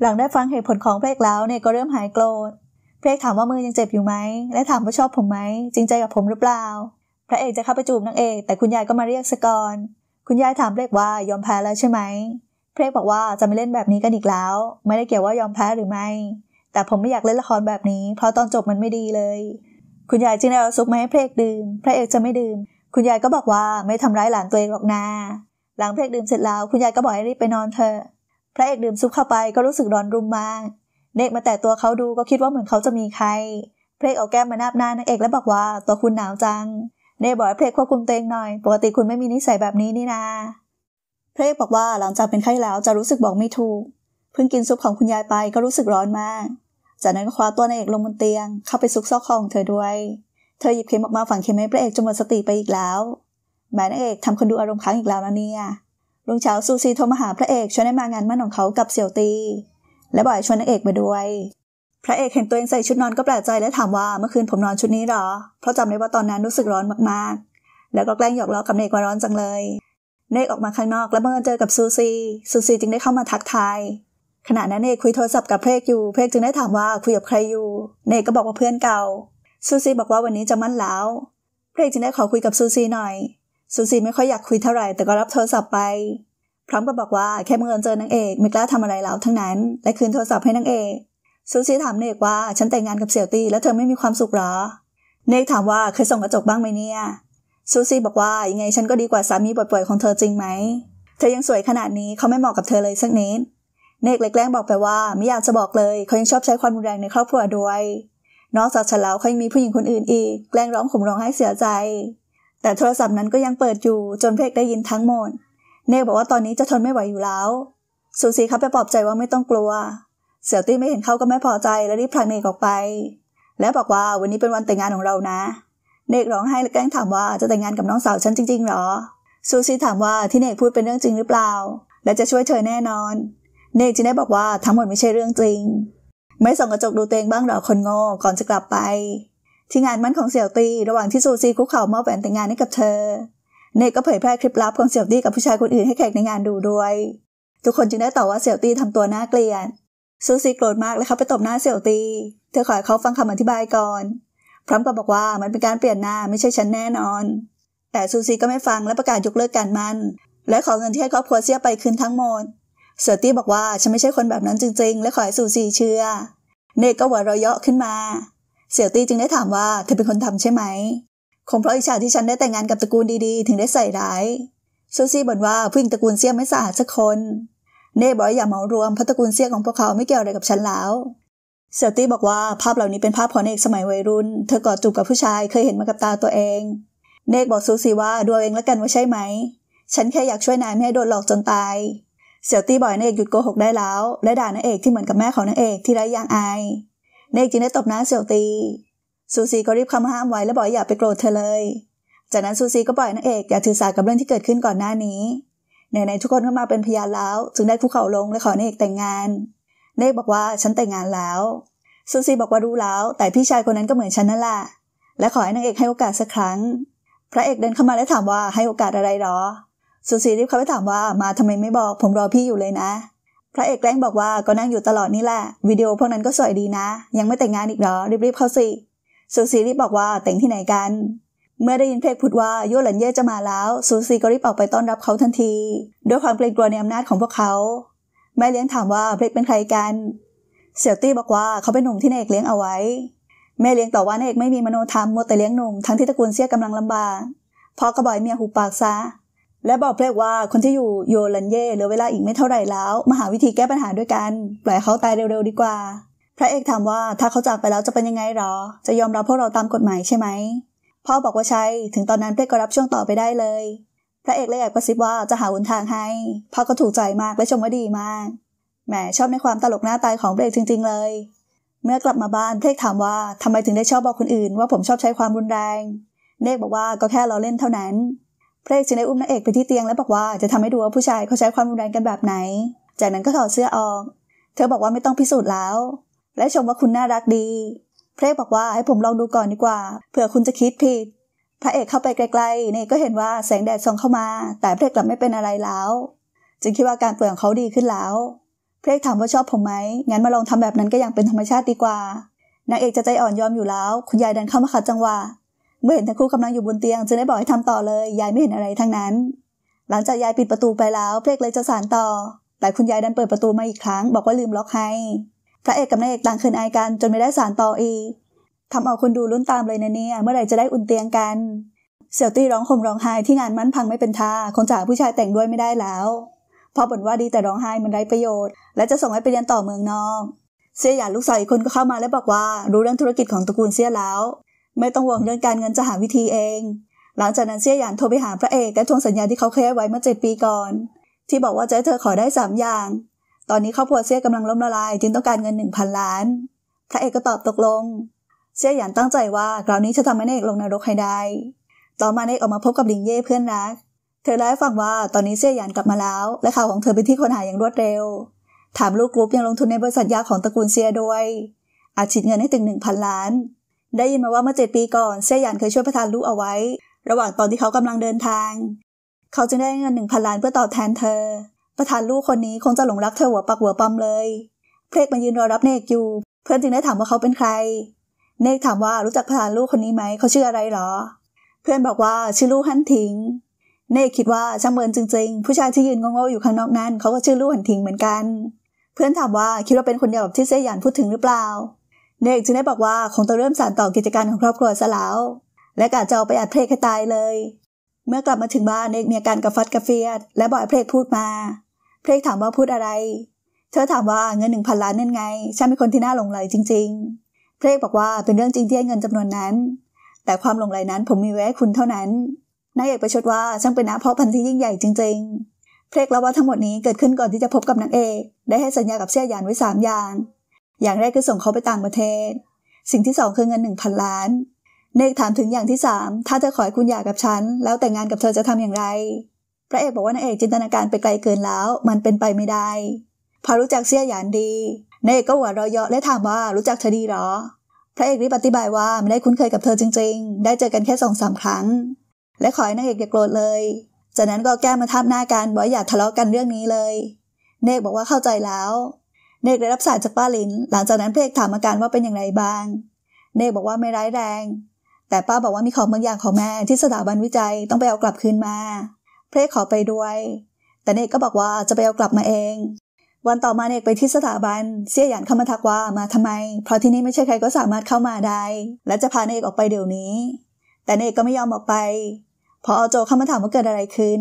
หลังได้ฟังเหตุผลของเป้แล้วเนยก็เริ่มหายโกรธเปกถามว่ามือยังเจ็บอยู่ไหมและถามว่าชอบผมไหมจริงใจกับผมหรือเปล่า พระเอกจะเข้าไปจูบนางเอกแต่คุณยายก็มาเรียกสะกอนคุณยายถามเพ้กว่ายอมแพ้แล้วใช่ไหมเพลกบอกว่าจะไม่เล่นแบบนี้กันอีกแล้ว ไม่ได้เกี่ยวว่ายอมแพ้หรือไม่ แต่ผมไม่อยากเล่นละครแบบนี้ เพราะตอนจบมันไม่ดีเลย คุณยายจึงเอาซุปมาให้เพลกดื่มพระเอกจะไม่ดื่ม คุณยายก็บอกว่าไม่ทำร้ายหลานตัวเองหรอกนาหลังเพลกดื่มเสร็จแล้ว คุณยายก็บอกให้รีบไปนอนเถอะพระเอกดื่มซุปเข้าไปก็รู้สึกร้อนรุมมากเนกมาแต่ตัวเขาดูก็คิดว่าเหมือนเขาจะมีใครเพลกเอาแก้มมานาบหน้านางเอกแล้วบอกว่าตัวคุณหนาวจังเนกบอกให้เพลกควบคุมตัวเองหน่อย ปกติคุณไม่มีนิสัยแบบนี้นี่นาพระเอกบอกว่าหลังจากเป็นไข้แล้วจะรู้สึกบอกไม่ถูก เพิ่งกินซุปของคุณยายไปก็รู้สึกร้อนมาก จากนั้นก็คว้าตัวนายเอกลงบนเตียงเข้าไปซุกซอกของเธอด้วย เธอหยิบเข็มออกมาฝังเข็มให้พระเอกจนหมดสติไปอีกแล้ว แม่นางเอกทำคนดูอารมณ์ค้างอีกแล้วนะเนี่ยลุงเฉาซูซีโทรมาหาพระเอกชวนให้มางานมั่นของเขากับเสี่ยวตี และบ่อยชวนนางเอกมาด้วย พระเอกเห็นตัวเองใส่ชุดนอนก็แปลกใจและถามว่าเมื่อคืนผมนอนชุดนี้หรอ เพราะจำได้ว่าตอนนั้นรู้สึกร้อนมากๆ แล้วก็แกล้งหยอกล้อกับนางเอกว่าร้อนจังเลยเนกออกมาข้างนอกแล้วเมืเอิเจอกับซูซีซูซีจึงได้เข้ามาทักทายขณะนั้นเนกคุยโทรศัพท์กับเพลกอยู่ เพลกจึงได้ถามว่าคุยกับใครอยู่ เนกก็บอกว่าเพื่อนเก่า ซูซีบอกว่าวันนี้จะมั่นแล้ว เพลกจึงได้ขอคุยกับซูซีหน่อย ซูซีไม่ค่อยอยากคุยเท่าไหร่แต่ก็รับโทรศัพท์ไป พร้อมกับบอกว่าแค่เมืเอิเจอนางเอกไม่กล้าทำอะไรแล้วทั้งนั้น และคืนโทรศัพท์ให้นางเอกซูซีถามเนกว่าฉันแต่งงานกับเสี่ยวตี้แล้วเธอไม่มีความสุขหรอ เนกถามว่าเคยส่งกระจกบ้างไหมเนี่ยซูซี่บอกว่า ยังไงฉันก็ดีกว่าสามีป่วยๆของเธอจริงไหม เธอยังสวยขนาดนี้เขาไม่เหมาะกับเธอเลยสักนิด เนกเล็กแกล้งบอกไปว่า ไม่อยากจะบอกเลย เขายังชอบใช้ความรุนแรงในครอบครัวด้วย นอกจากฉันแล้วเขายังมีผู้หญิงคนอื่นอีกแกล้งร้องข่มร้องให้เสียใจ แต่โทรศัพท์นั้นก็ยังเปิดอยู่จนเพกได้ยินทั้งหมด เนกบอกว่าตอนนี้จะทนไม่ไหวอยู่แล้วซูซี่เขาไปปลอบใจว่าไม่ต้องกลัว เสี่ยวตี้ไม่เห็นเขาก็ไม่พอใจและรีบพลังเนกออกไป และบอกว่าวันนี้เป็นวันแต่งงานของเรานะเนกร้องไห้และแกล้งถามว่าจะแต่งงานกับน้องสาวฉันจริงๆหรอ ซูซี่ถามว่าที่เนกพูดเป็นเรื่องจริงหรือเปล่า และจะช่วยเธอแน่นอน เนกจึงได้บอกว่าทั้งหมดไม่ใช่เรื่องจริง ไม่ส่องกระจกดูตัวเองบ้างหรอคนโง่ก่อนจะกลับไป ที่งานมั่นของเสี่ยวตี ระหว่างที่ซูซี่คุกเข่ามอบแหวนแต่งงานให้กับเธอ เนกก็เผยแพร่คลิปลับของเสี่ยวตี้กับผู้ชายคนอื่นให้แขกในงานดูด้วย ทุกคนจึงได้ตอบว่าเสี่ยวตี้ทำตัวน่าเกลียดซูซี่โกรธมากและเขาไปตบหน้าเสี่ยวตี เธอขอให้เขาฟังคำอธิบายก่อนพร้อมกับบอกว่ามันเป็นการเปลี่ยนหน้าไม่ใช่ฉันแน่นอน แต่ซูซีก็ไม่ฟังและประกาศยกเลิกการมัน และขอเงินที่ให้ครอบครัวเสียไปคืนทั้งหมดเซอร์ตี้บอกว่าฉันไม่ใช่คนแบบนั้นจริง ๆ และขอให้ซูซีเชื่อ เนกก็หัวเราะเยาะขึ้นมา เสี่ยตี้จึงได้ถามว่าเธอเป็นคนทำใช่ไหมคงเพราะอิจฉาที่ฉันได้แต่งงานกับตระกูลดีๆ ถึงได้ใส่ร้ายซูซี่บ่นว่าผู้หญิงตระกูลเสี่ยไม่สะอาดสักคนเน่บอกอย่าเหมารวมเพราะตระกูลเสี่ยของพวกเขาไม่เกี่ยวอะไรกับฉันแล้วเซลตี้บอกว่าภาพเหล่านี้เป็นภาพของเนกสมัยวัยรุ่น เธอกอดจูบกับผู้ชายเคยเห็นมากับตาตัวเอง เนกบอกซูซีว่าดูเองแล้วกันว่าใช่ไหม ฉันแค่อยากช่วยนายไม่ให้โดนหลอกจนตายเซลตี้บอกนางเอกหยุดโกหกได้แล้ว และด่านางเอกที่เหมือนกับแม่ของนางเอกที่ไร้ยางอายนาเอกจึงได้ตบหน้าเซลตี้ซูซีก็รีบคำห้ามไว้และบอกอย่าไปโกรธเธอเลย จากนั้นซูซีก็ปล่อยนางเอกอย่าถือสากับเรื่องที่เกิดขึ้นก่อนหน้านี้ ในในทุกคนก็มาเป็นพยานแล้ว จึงได้คุกเข่าลงและขอนางเอกแต่งงานเนกบอกว่าฉันแต่งงานแล้วซูซีบอกว่ารู้แล้ว แต่พี่ชายคนนั้นก็เหมือนฉันนั่นแหละ และขอให้นางเอกให้โอกาสสักครั้งพระเอกเดินเข้ามาและถามว่าให้โอกาสอะไรหรอซูซีรีบเข้าไปถามว่ามาทำไมไม่บอกผมรอพี่อยู่เลยนะ พระเอกแกล้งบอกว่าก็นั่งอยู่ตลอดนี่แหละวิดีโอพวกนั้นก็สวยดีนะ ยังไม่แต่งงานอีกหรอ รีบๆเข้าสิซูซีรีบบอกว่าแต่งที่ไหนกัน เมื่อได้ยินเพลงพูดว่าโยหลันเย่จะมาแล้วซูซีก็รีบออกไปต้อนรับเขาทันทีด้วยความเกรงกลัวในอำนาจของพวกเขาแม่เลี้ยงถามว่าเพรกเป็นใครกัน เสี่ยวตี้บอกว่าเขาเป็นหนุ่มที่นายเอกเลี้ยงเอาไว้ แม่เลี้ยงตอบว่านายเอก ไม่มีมโนธรรมมัวแต่เลี้ยงหนุ่มทั้งที่ตระกูลเสียกำลังลำบาก พ่อกระบ่อยเมียหูปากซะและบอกเพลกว่าคนที่อยู่โยลันเย่เหลือเวลาอีกไม่เท่าไหร่แล้ว มาหาวิธีแก้ปัญหาด้วยกัน ปล่อยเขาตายเร็วๆ ดีกว่า พระเอกถามว่าถ้าเขาจากไปแล้วจะเป็นยังไงหรอ จะยอมรับพวกเราตามกฎหมายใช่ไหมพ่อบอกว่าใช่ ถึงตอนนั้นเพลกก็รับช่วงต่อไปได้เลยพระเอกเลยแอบกระซิบว่าจะหาหนทางให้พ่อก็ถูกใจมากและชมว่าดีมากแหมชอบในความตลกหน้าตายของพระเอกจริงๆเลย เมื่อกลับมาบ้านเทกถามว่า ทำไมถึงได้ชอบบอกคนอื่นว่าผมชอบใช้ความรุนแรงเนกบอกว่าก็แค่เราเล่นเท่านั้นพระเอกจึงได้อุ้มนางเอกไปที่เตียงแล้วบอกว่าจะทำให้ดูว่าผู้ชายเขาใช้ความรุนแรงกันแบบไหน จากนั้นก็ถอดเสื้อออก เธอบอกว่าไม่ต้องพิสูจน์แล้ว และชมว่าคุณน่ารักดีเพลกบอกว่าให้ผมลองดูก่อนดีกว่าเผื่อคุณจะคิดผิดพระเอกเข้าไปไกลๆนี่ก็เห็นว่าแสงแดดส่องเข้ามา แต่พระเอกกลับไม่เป็นอะไรแล้ว จึงคิดว่าการเป่ืยองเขาดีขึ้นแล้วพระเอกถามว่าชอบผมไหมงั้นมาลองทำแบบนั้นก็ยังเป็นธรรมชาติดีกว่า นางเอกจะใจอ่อนยอมอยู่แล้ว คุณยายดันเข้ามาขัดจังหวะ เมื่อเห็นทั้งคู่กำลังอยู่บนเตียง จึงได้บอกให้ทำต่อเลย ยายไม่เห็นอะไรทั้งนั้น หลังจากยายปิดประตูไปแล้ว เพลกเลยจะสานต่อ แต่คุณยายดันเปิดประตูมาอีกครั้งบอกว่าลืมล็อกให้ พระเอกกับนางเอกต่างเืินอายกันจนไม่ได้สานต่ออีกทำเอาคนดูลุ้นตามเลยนะเนี่ยเมื่อไหร่จะได้อุ่นเตียงกัน เสี่ยวตี้ร้องห่มร้องไห้ที่งานมั่นพังไม่เป็นท่าคงจ่าผู้ชายแต่งด้วยไม่ได้แล้วพอบ่นว่าดีแต่ร้องไห้มันไร้ประโยชน์และจะส่งให้ไปเรียนต่อเมืองนอกเสียหยาลูกสาวอีกคนก็เข้ามาและบอกว่ารู้เรื่องธุรกิจของตระกูลเสียแล้ว ไม่ต้องห่วงเรื่องการเงินจะหาวิธีเอง หลังจากนั้นเสียหยานโทรไปหาพระเอกและทวงสัญญาที่เขาเคยไว้เมื่อเจ็ดปีก่อน ที่บอกว่าจะให้เธอขอได้สามอย่าง ตอนนี้ครอบครัวเสียกำลังล้มละลายจึงต้องการเงินหนึ่งพันล้านพระเอกก็ตอบตกลงเซี่ยหยานตั้งใจว่าคราวนี้จะทำให้เนกลงนรกให้ได้ ต่อมาเนกออกมาพบกับลิงเย่เพื่อนรัก เธอเล่าให้ฟังว่าตอนนี้เซี่ยหยานกลับมาแล้วและข่าวของเธอเป็นที่คนหาอย่างรวดเร็ว ถามลูกกรุ๊ปยังลงทุนในบริษัทยาของตระกูลเซียด้วย อาจฉีดเงินให้ถึงหนึ่งพันล้าน ได้ยินมาว่าเมื่อเจ็ดปีก่อนเซี่ยหยานเคยช่วยประทานลูกเอาไว้ ระหว่างตอนที่เขากำลังเดินทาง เขาจึงได้เงินหนึ่งพันล้านเพื่อตอบแทนเธอ ประธานลูกคนนี้คงจะหลงรักเธอหัวปักหัวปอมเลย เพลกมายืนรอรับเนกอยู่ เพื่อนจึงได้ถามว่าเขาเป็นใครเนกถามว่ารู้จักพรานลูกคนนี้ไหม เขาชื่ออะไรหรอ เพื่อนบอกว่าชื่อลูกหันทิงเนกคิดว่าช่างเมินจริง ๆ ผู้ชายที่ยืนงงๆอยู่ข้างนอกนั้นเขาก็ชื่อลูกหันทิงเหมือนกัน เพื่อนถามว่าคิดว่าเป็นคนเดียวกับที่เซยันพูดถึงหรือเปล่าเนกจึงได้บอกว่าคงต้องเริ่มสานต่อกิจการของครอบครัวซะแล้วและกะจะเอาไปอัดเพลงให้ตายเลย เมื่อกลับมาถึงบ้านเนกมีอาการกระฟัดกระเฟียดและบอกเพลงพูดมา เพลงถามว่าพูดอะไร เธอถามว่าเงินหนึ่งพันล้านนั่นไงฉันเป็นคนที่น่าหลงไหลจริง ๆเพลกบอกว่าเป็นเรื่องจริงที่ให้เงินจำนวนนั้น แต่ความหลงไหลนั้นผมมีไว้คุณเท่านั้นนายเอกประชดว่าช่างเป็นน้าเพาะพันธุ์ที่ยิ่งใหญ่จริงๆ เพลกเล่าว่าทั้งหมดนี้เกิดขึ้นก่อนที่จะพบกับนางเอก ได้ให้สัญญากับเสี่ยหยานไว้สามอย่าง อย่างแรกคือส่งเขาไปต่างประเทศ สิ่งที่สองคือเงินหนึ่งพันล้านเนกถามถึงอย่างที่สามถ้าเธอขอให้คุณหย่ากับฉันแล้วแต่งงานกับเธอจะทำอย่างไร พระเอกบอกว่านางเอกจินตนาการไปไกลเกินแล้ว มันเป็นไปไม่ได้ พอรู้จักเสี่ยหยานดีเนกก็หัวเราะเยาะและถามว่ารู้จักเธอดีหรอพระเอกรีบอธิบายว่าไม่ได้คุ้นเคยกับเธอจริงๆ ได้เจอกันแค่สองสามครั้ง และขอให้นางเอกอย่าโกรธเลย จากนั้นก็แก้มาทับหน้ากันบอกอย่าทะเลาะกันเรื่องนี้เลย เนกบอกว่าเข้าใจแล้ว เนกได้รับสายจากป้าลินหลังจากนั้นพระเอกถามอาการว่าเป็นอย่างไรบ้าง เนกบอกว่าไม่ร้ายแรง แต่ป้าบอกว่ามีของบางอย่างของแม่ที่สถาบันวิจัยต้องไปเอากลับคืนมาพรเอกขอไปด้วย แต่เนกก็บอกว่าจะไปเอากลับมาเองวันต่อมาเอกไปที่สถาบัน เสี่ยหยันเข้ามาทักว่ามาทำไม เพราะที่นี่ ไม่ใช่ใครก็สามารถเข้ามาได้ และจะพาเอกออกไปเดี๋ยวนี้ แต่เอกก็ไม่ยอมออกไป พออโจเข้ามาถามว่าเกิดอะไรขึ้น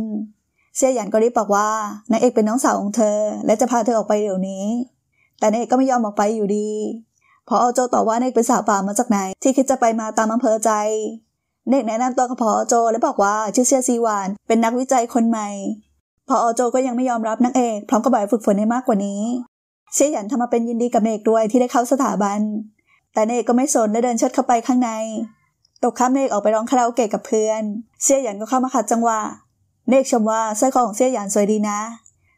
เสี่ยหยันก็รีบบอกว่านางเอกเป็นน้องสาวของเธอ และจะพาเธอออกไปเดี๋ยวนี้ แต่เอกก็ไม่ยอมออกไปอยู่ดีพออโจตอบว่าเอกเป็นสาวป่ามาจากไหนที่คิดจะไปมาตามอำเภอใจ เนกแนะนำตัวกับพอโจและบอกว่าชื่อเสียซีวานเป็นนักวิจัยคนใหม่พออโจก็ยังไม่ยอมรับนักเอก พร้อมกับบ่ายฝึกฝนให้มากกว่านี้เชี่ยหยันทำมาเป็นยินดีกับเอกด้วยที่ได้เข้าสถาบัน แต่เอกก็ไม่สนและเดินเชิดเข้าไปข้างใน ตกข้ามเอกออกไปร้องคาราโอเกะกับเพื่อนเชี่ยหยันก็เข้ามาขัดจังหวะเนกชมว่าสร้อยคอของเสี่ยหยันสวยดีนะ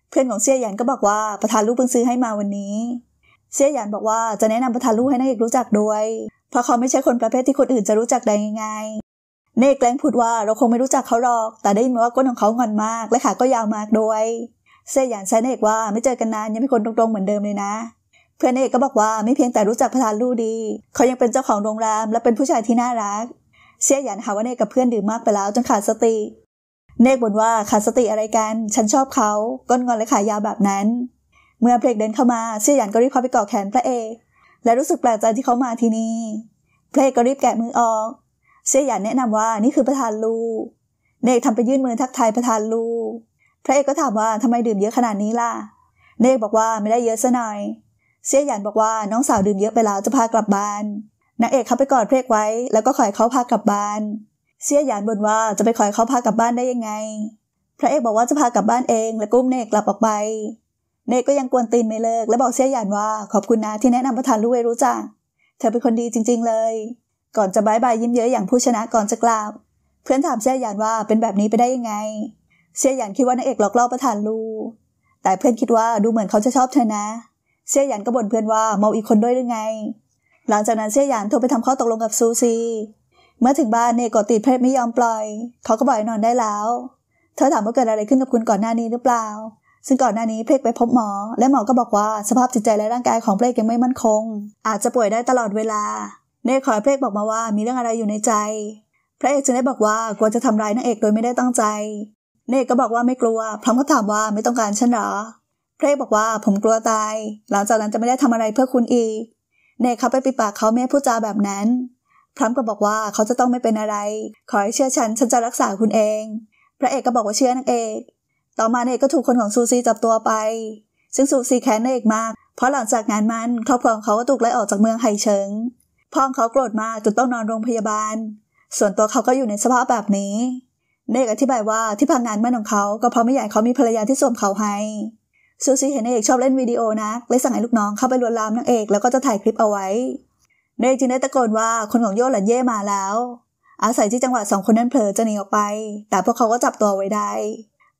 เพื่อนของเสี่ยหยันก็บอกว่าประธานลูกเพิ่งซื้อให้มาวันนี้เสี่ยหยันบอกว่าจะแนะนำประธานลูกให้นักเอกรู้จักด้วยเพราะเขาไม่ใช่คนประเภทที่คนอื่นจะรู้จักได้ง่ายเนกแกล้งพูดว่าเราคงไม่รู้จักเขาหรอก แต่ได้ยินว่าก้นของเขางอนมาก และขาก็ยาวมากด้วยเซหยานใช้เนกว่าไม่เจอกันนานยังเป็นคนตรงๆเหมือนเดิมเลยนะ เพื่อนเอกก็บอกว่าไม่เพียงแต่รู้จักประธานลู่ดี เขายังเป็นเจ้าของโรงแรมและเป็นผู้ชายที่น่ารักเซียหยันหาว่าเนกกับเพื่อนดื่มมากไปแล้ว จนขาดสติ เนกบ่นว่าขาดสติอะไรกัน ฉันชอบเขา ก้นงอนและขายาวแบบนั้น เมื่อเพลกเดินเข้ามาเซียหยันก็รีบเข้าไปกอดแขนพระเอก และรู้สึกแปลกใจที่เขามาที่นี่เพลกก็รีบแกะมือออกเสียหยันแนะนำว่านี่คือประธานลูเนกทำไปยื่นมือทักทายประธานลูพระเอกก็ถามว่าทำไมดื่มเยอะขนาดนี้ล่ะ เนกบอกว่าไม่ได้เยอะซะหน่อย เสียหยันบอกว่าน้องสาวดื่มเยอะไปแล้วจะพากลับบ้านนางเอกเขาไปกอดเพลกไว้แล้วก็ขอให้เขาพากลับบ้าน เสียหยานบ่นว่าจะไปขอให้เขาพากลับบ้านได้ยังไง พระเอกบอกว่าจะพากลับบ้านเอง และกุ้มเนกกลับออกไป เนกก็ยังกวนตีนไม่เลิก และบอกเสียหยานว่าขอบคุณนะที่แนะนำประธานลูให้รู้จัก เธอเป็นคนดีจริง ๆเลยก่อนจะบายบายยิ้มเยอะอย่างผู้ชนะก่อนจะกล่าว เพื่อนถามเสี่ยหยานว่าเป็นแบบนี้ไปได้ยังไง เสี่ยหยานคิดว่านางเอกหลอกล่อประธานลู แต่เพื่อนคิดว่าดูเหมือนเขาจะชอบเธอนะ เสี่ยหยานก็บ่นเพื่อนว่าเมาอีกคนด้วยหรือไง หลังจากนั้นเสี่ยหยานโทรไปทำข้อตกลงกับซูซีเมื่อถึงบ้านเนกอติดเพศไม่ยอมปล่อย เขาก็บ่อยนอนได้แล้ว เธอถามว่าเกิดอะไรขึ้นกับคุณก่อนหน้านี้หรือเปล่า ซึ่งก่อนหน้านี้เพลกไปพบหมอ และหมอก็บอกว่าสภาพจิตใจและร่างกายของเพลกยังไม่มั่นคง อาจจะป่วยได้ตลอดเวลานขอพระเอกบอกมาว่ามีเรื่องอะไรอยู่ในใจ พระเอกจึงได้บอกว่ากลัวจะทำร้ายนางเอกโดยไม่ได้ตั้งใจ เนกก็บอกว่าไม่กลัว พร้อมก็ถามว่าไม่ต้องการฉันหรอพระเอกบอกว่าผมกลัวตาย หลังจากนั้นจะไม่ได้ทำอะไรเพื่อคุณอีก เนกเขาไปปิดปากเขาไม่พูดจาแบบนั้น พร้อมก็บอกว่าเขาจะต้องไม่เป็นอะไร ขอให้เชื่อฉันฉันจะรักษาคุณเอง พระเอกก็บอกว่าเชื่อนางเอก ต่อมาเนกก็ถูกคนของซูซีจับตัวไป ซึ่งซูซีแค้นนางเอกมาก เพราะหลังจากงานมันครอบครัวของเขาก็ถูกไล่ออกจากเมืองไฮเชิงพ่อของเขาโกรธมากจนต้องนอนโรงพยาบาล ส่วนตัวเขาก็อยู่ในสภาพแบบนี้เนกอธิบายว่าที่พังงานแม่ของเขาก็เพราะไม่อยากเขามีภรรยาที่สวมเขาให้ซูซี่เห็นเอกชอบเล่นวิดีโอนะเลยสั่งให้ลูกน้องเข้าไป ลวนลามนางเอกแล้วก็จะถ่ายคลิปเอาไว้เนกจึงได้ตะโกนว่าคนของโยหลันเย่มาแล้ว อาศัยที่จังหวะสองคนนั้นเผลอจะหนีออกไป แต่พวกเขาก็จับตัวไว้ได้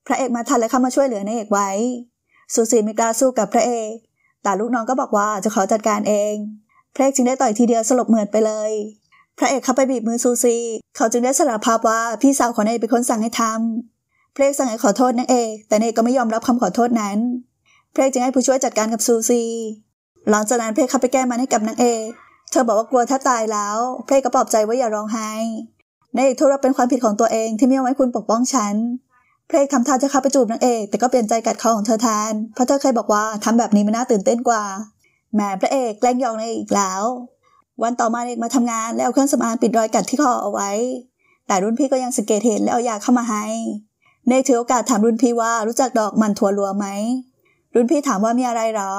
พระเอกมาทันและเข้ามาช่วยเหลือนางเอกไว้ซูซี่ไม่กล้าสู้กับพระเอกแต่ลูกน้องก็บอกว่าจะขอจัดการเองระเอกจึงได้ต่อยทีเดียวสลบเหมือดไปเลย พระเอกเข้าไปบีบมือซูซีเขาจึงได้สารภาพว่า พี่สาวของนายเป็นคนสั่งให้ทำพระเอกสั่งให้ขอโทษนางเอกแต่นายก็ไม่ยอมรับคำขอโทษนั้นพระเอกจึงให้ผู้ช่วยจัดการกับซูซีหลังจากนั้นพระเอกเข้าไปแก้มันให้กับนางเอกเธอบอกว่ากลัวถ้าตายแล้ว เพลก็ปลอบใจว่าอย่าร้องไห้นางเอกโทษว่าเป็นความผิดของตัวเองที่ไม่ยอมให้คุณปกป้องฉัน เพลกทำท่าจะเข้าไปจูบนางเอก แต่ก็เปลี่ยนใจกัดคอของเธอแทน เพราะเธอเคยบอกว่าทำแบบนี้มันน่าตื่นเต้นกว่าแหมพระเอกแกล้งยองในอีกแล้ว วันต่อมาเอกมาทำงานแล้วเอาเครื่องสำอางปิดรอยกัดที่คอเอาไว้ แต่รุ่นพี่ก็ยังสังเกตเห็นแล้วเอายาเข้ามาให้เนกถือโอกาสถามรุ่นพี่ว่ารู้จักดอกมันถั่วลัวไหม รุ่นพี่ถามว่ามีอะไรหรอ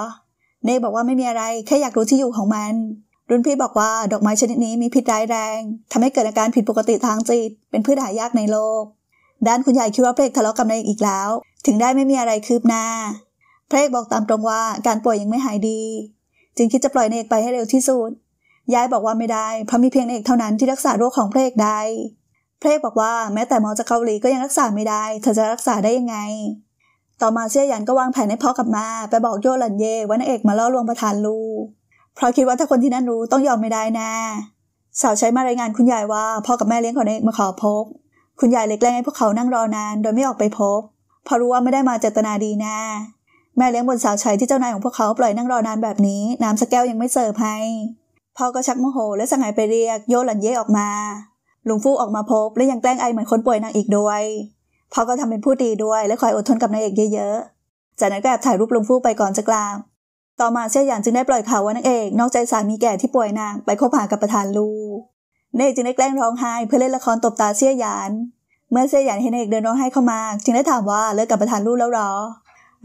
เนกบอกว่าไม่มีอะไรแค่อยากรู้ที่อยู่ของมัน รุ่นพี่บอกว่าดอกไม้ชนิดนี้มีพิษร้ายแรงทำให้เกิดอาการผิดปกติทางจิตเป็นพืชหายากในโลก ด้านคุณยายคิดว่าเพลกทะเลาะกับนกอีกแล้ว ถึงได้ไม่มีอะไรคืบหน้าเพลกบอกตามตรงว่าการป่วยยังไม่หายดีจึงคิดจะปล่อยเอกไปให้เร็วที่สุด ยายบอกว่าไม่ได้ เพราะมีเพียงเอกเท่านั้นที่รักษาโรคของพระเอกได้พระเอกบอกว่าแม้แต่หมอจากเกาหลีก็ยังรักษาไม่ได้ เธอจะรักษาได้ยังไง ต่อมาเชี่ยยันก็วางแผนให้พ่อกลับมาไปบอกโยหลันเยว่านางเอกมาล่อลวงประธานลู เพราะคิดว่าถ้าคนที่นั่นรู้ต้องยอมไม่ได้แนะสาวใช้มารายงานคุณยายว่าพ่อกับแม่เลี้ยงของนางเอกมาขอพบ คุณยายเล็กแรงให้พวกเขานั่งรอนานโดยไม่ออกไปพบ เพราะรู้ว่าไม่ได้มาเจตนาดีแนะแม่เลี้ยงบนสาวใช้ที่เจ้านายของพวกเขาปล่อยนั่งรอนานแบบนี้ น้ำสแก้วยังไม่เสิร์ฟให้พ่อก็ชักโมโหและสั่งใหไปเรียก โยหลันเย่ออกมาลุงฟู่ออกมาพบและยังแกล้งไอเหมือนคนป่วยนางอีกด้วยพ่อก็ทำเป็นผู้ดีด้วยและคอยอดทนกับนางเอกเยอะๆจากนั้นก็แอบถ่ายรูปลุงฟู่ไปก่อนจะกลางต่อมาเชี่ยหยานจึงได้ปล่อยข่าวว่านางเอกนอกใจสามีแก่ที่ป่วยนางไปคบหากับประธานลูนายเจึงได้แกล้งร้องไห้เพื่อเล่นละครตบตาเชี่ยหยาน เมื่อเชี่ยหยานเห็นนางเอกเดินร้องไห้เข้ามาจึงได้ถามว่าเลิกกับประธานลูแล้วหรอ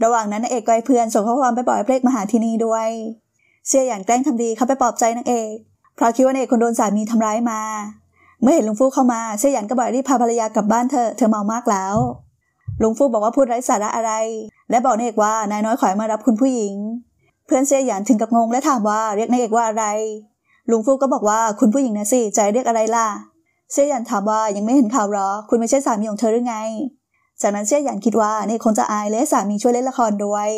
ระหว่างนั้นนางเอกไกลเพื่อนส่งข้อความไปบอกเพล็กมาหาที่นี่ด้วยเสียอย่างแกล้งทำดีเขาไปปลอบใจนางเอกเพราะคิดว่านางเอกคนโดนสามีทำร้ายมา เมื่อเห็นลุงฟู่เข้ามาเสียหยันก็บอกรีบพาภรรยากลับบ้านเธอเธอเมามากแล้วลุงฟู่บอกว่าพูดไร้สาระอะไร และบอกนางเอกว่านายน้อยขอยมารับคุณผู้หญิง เพื่อนเสียหยันถึงกับงงและถามว่าเรียกนางเอกว่าอะไร ลุงฟู่ก็บอกว่าคุณผู้หญิงนะสิใจเรียกอะไรล่ะเสียหยันถามว่ายังไม่เห็นข่าวหรอ คุณไม่ใช่สามีของเธอหรือไงจากนั้นเชี่ยหยางคิดว่าเนี่ยคงจะอายและสามีช่วยเล่นละครด้วย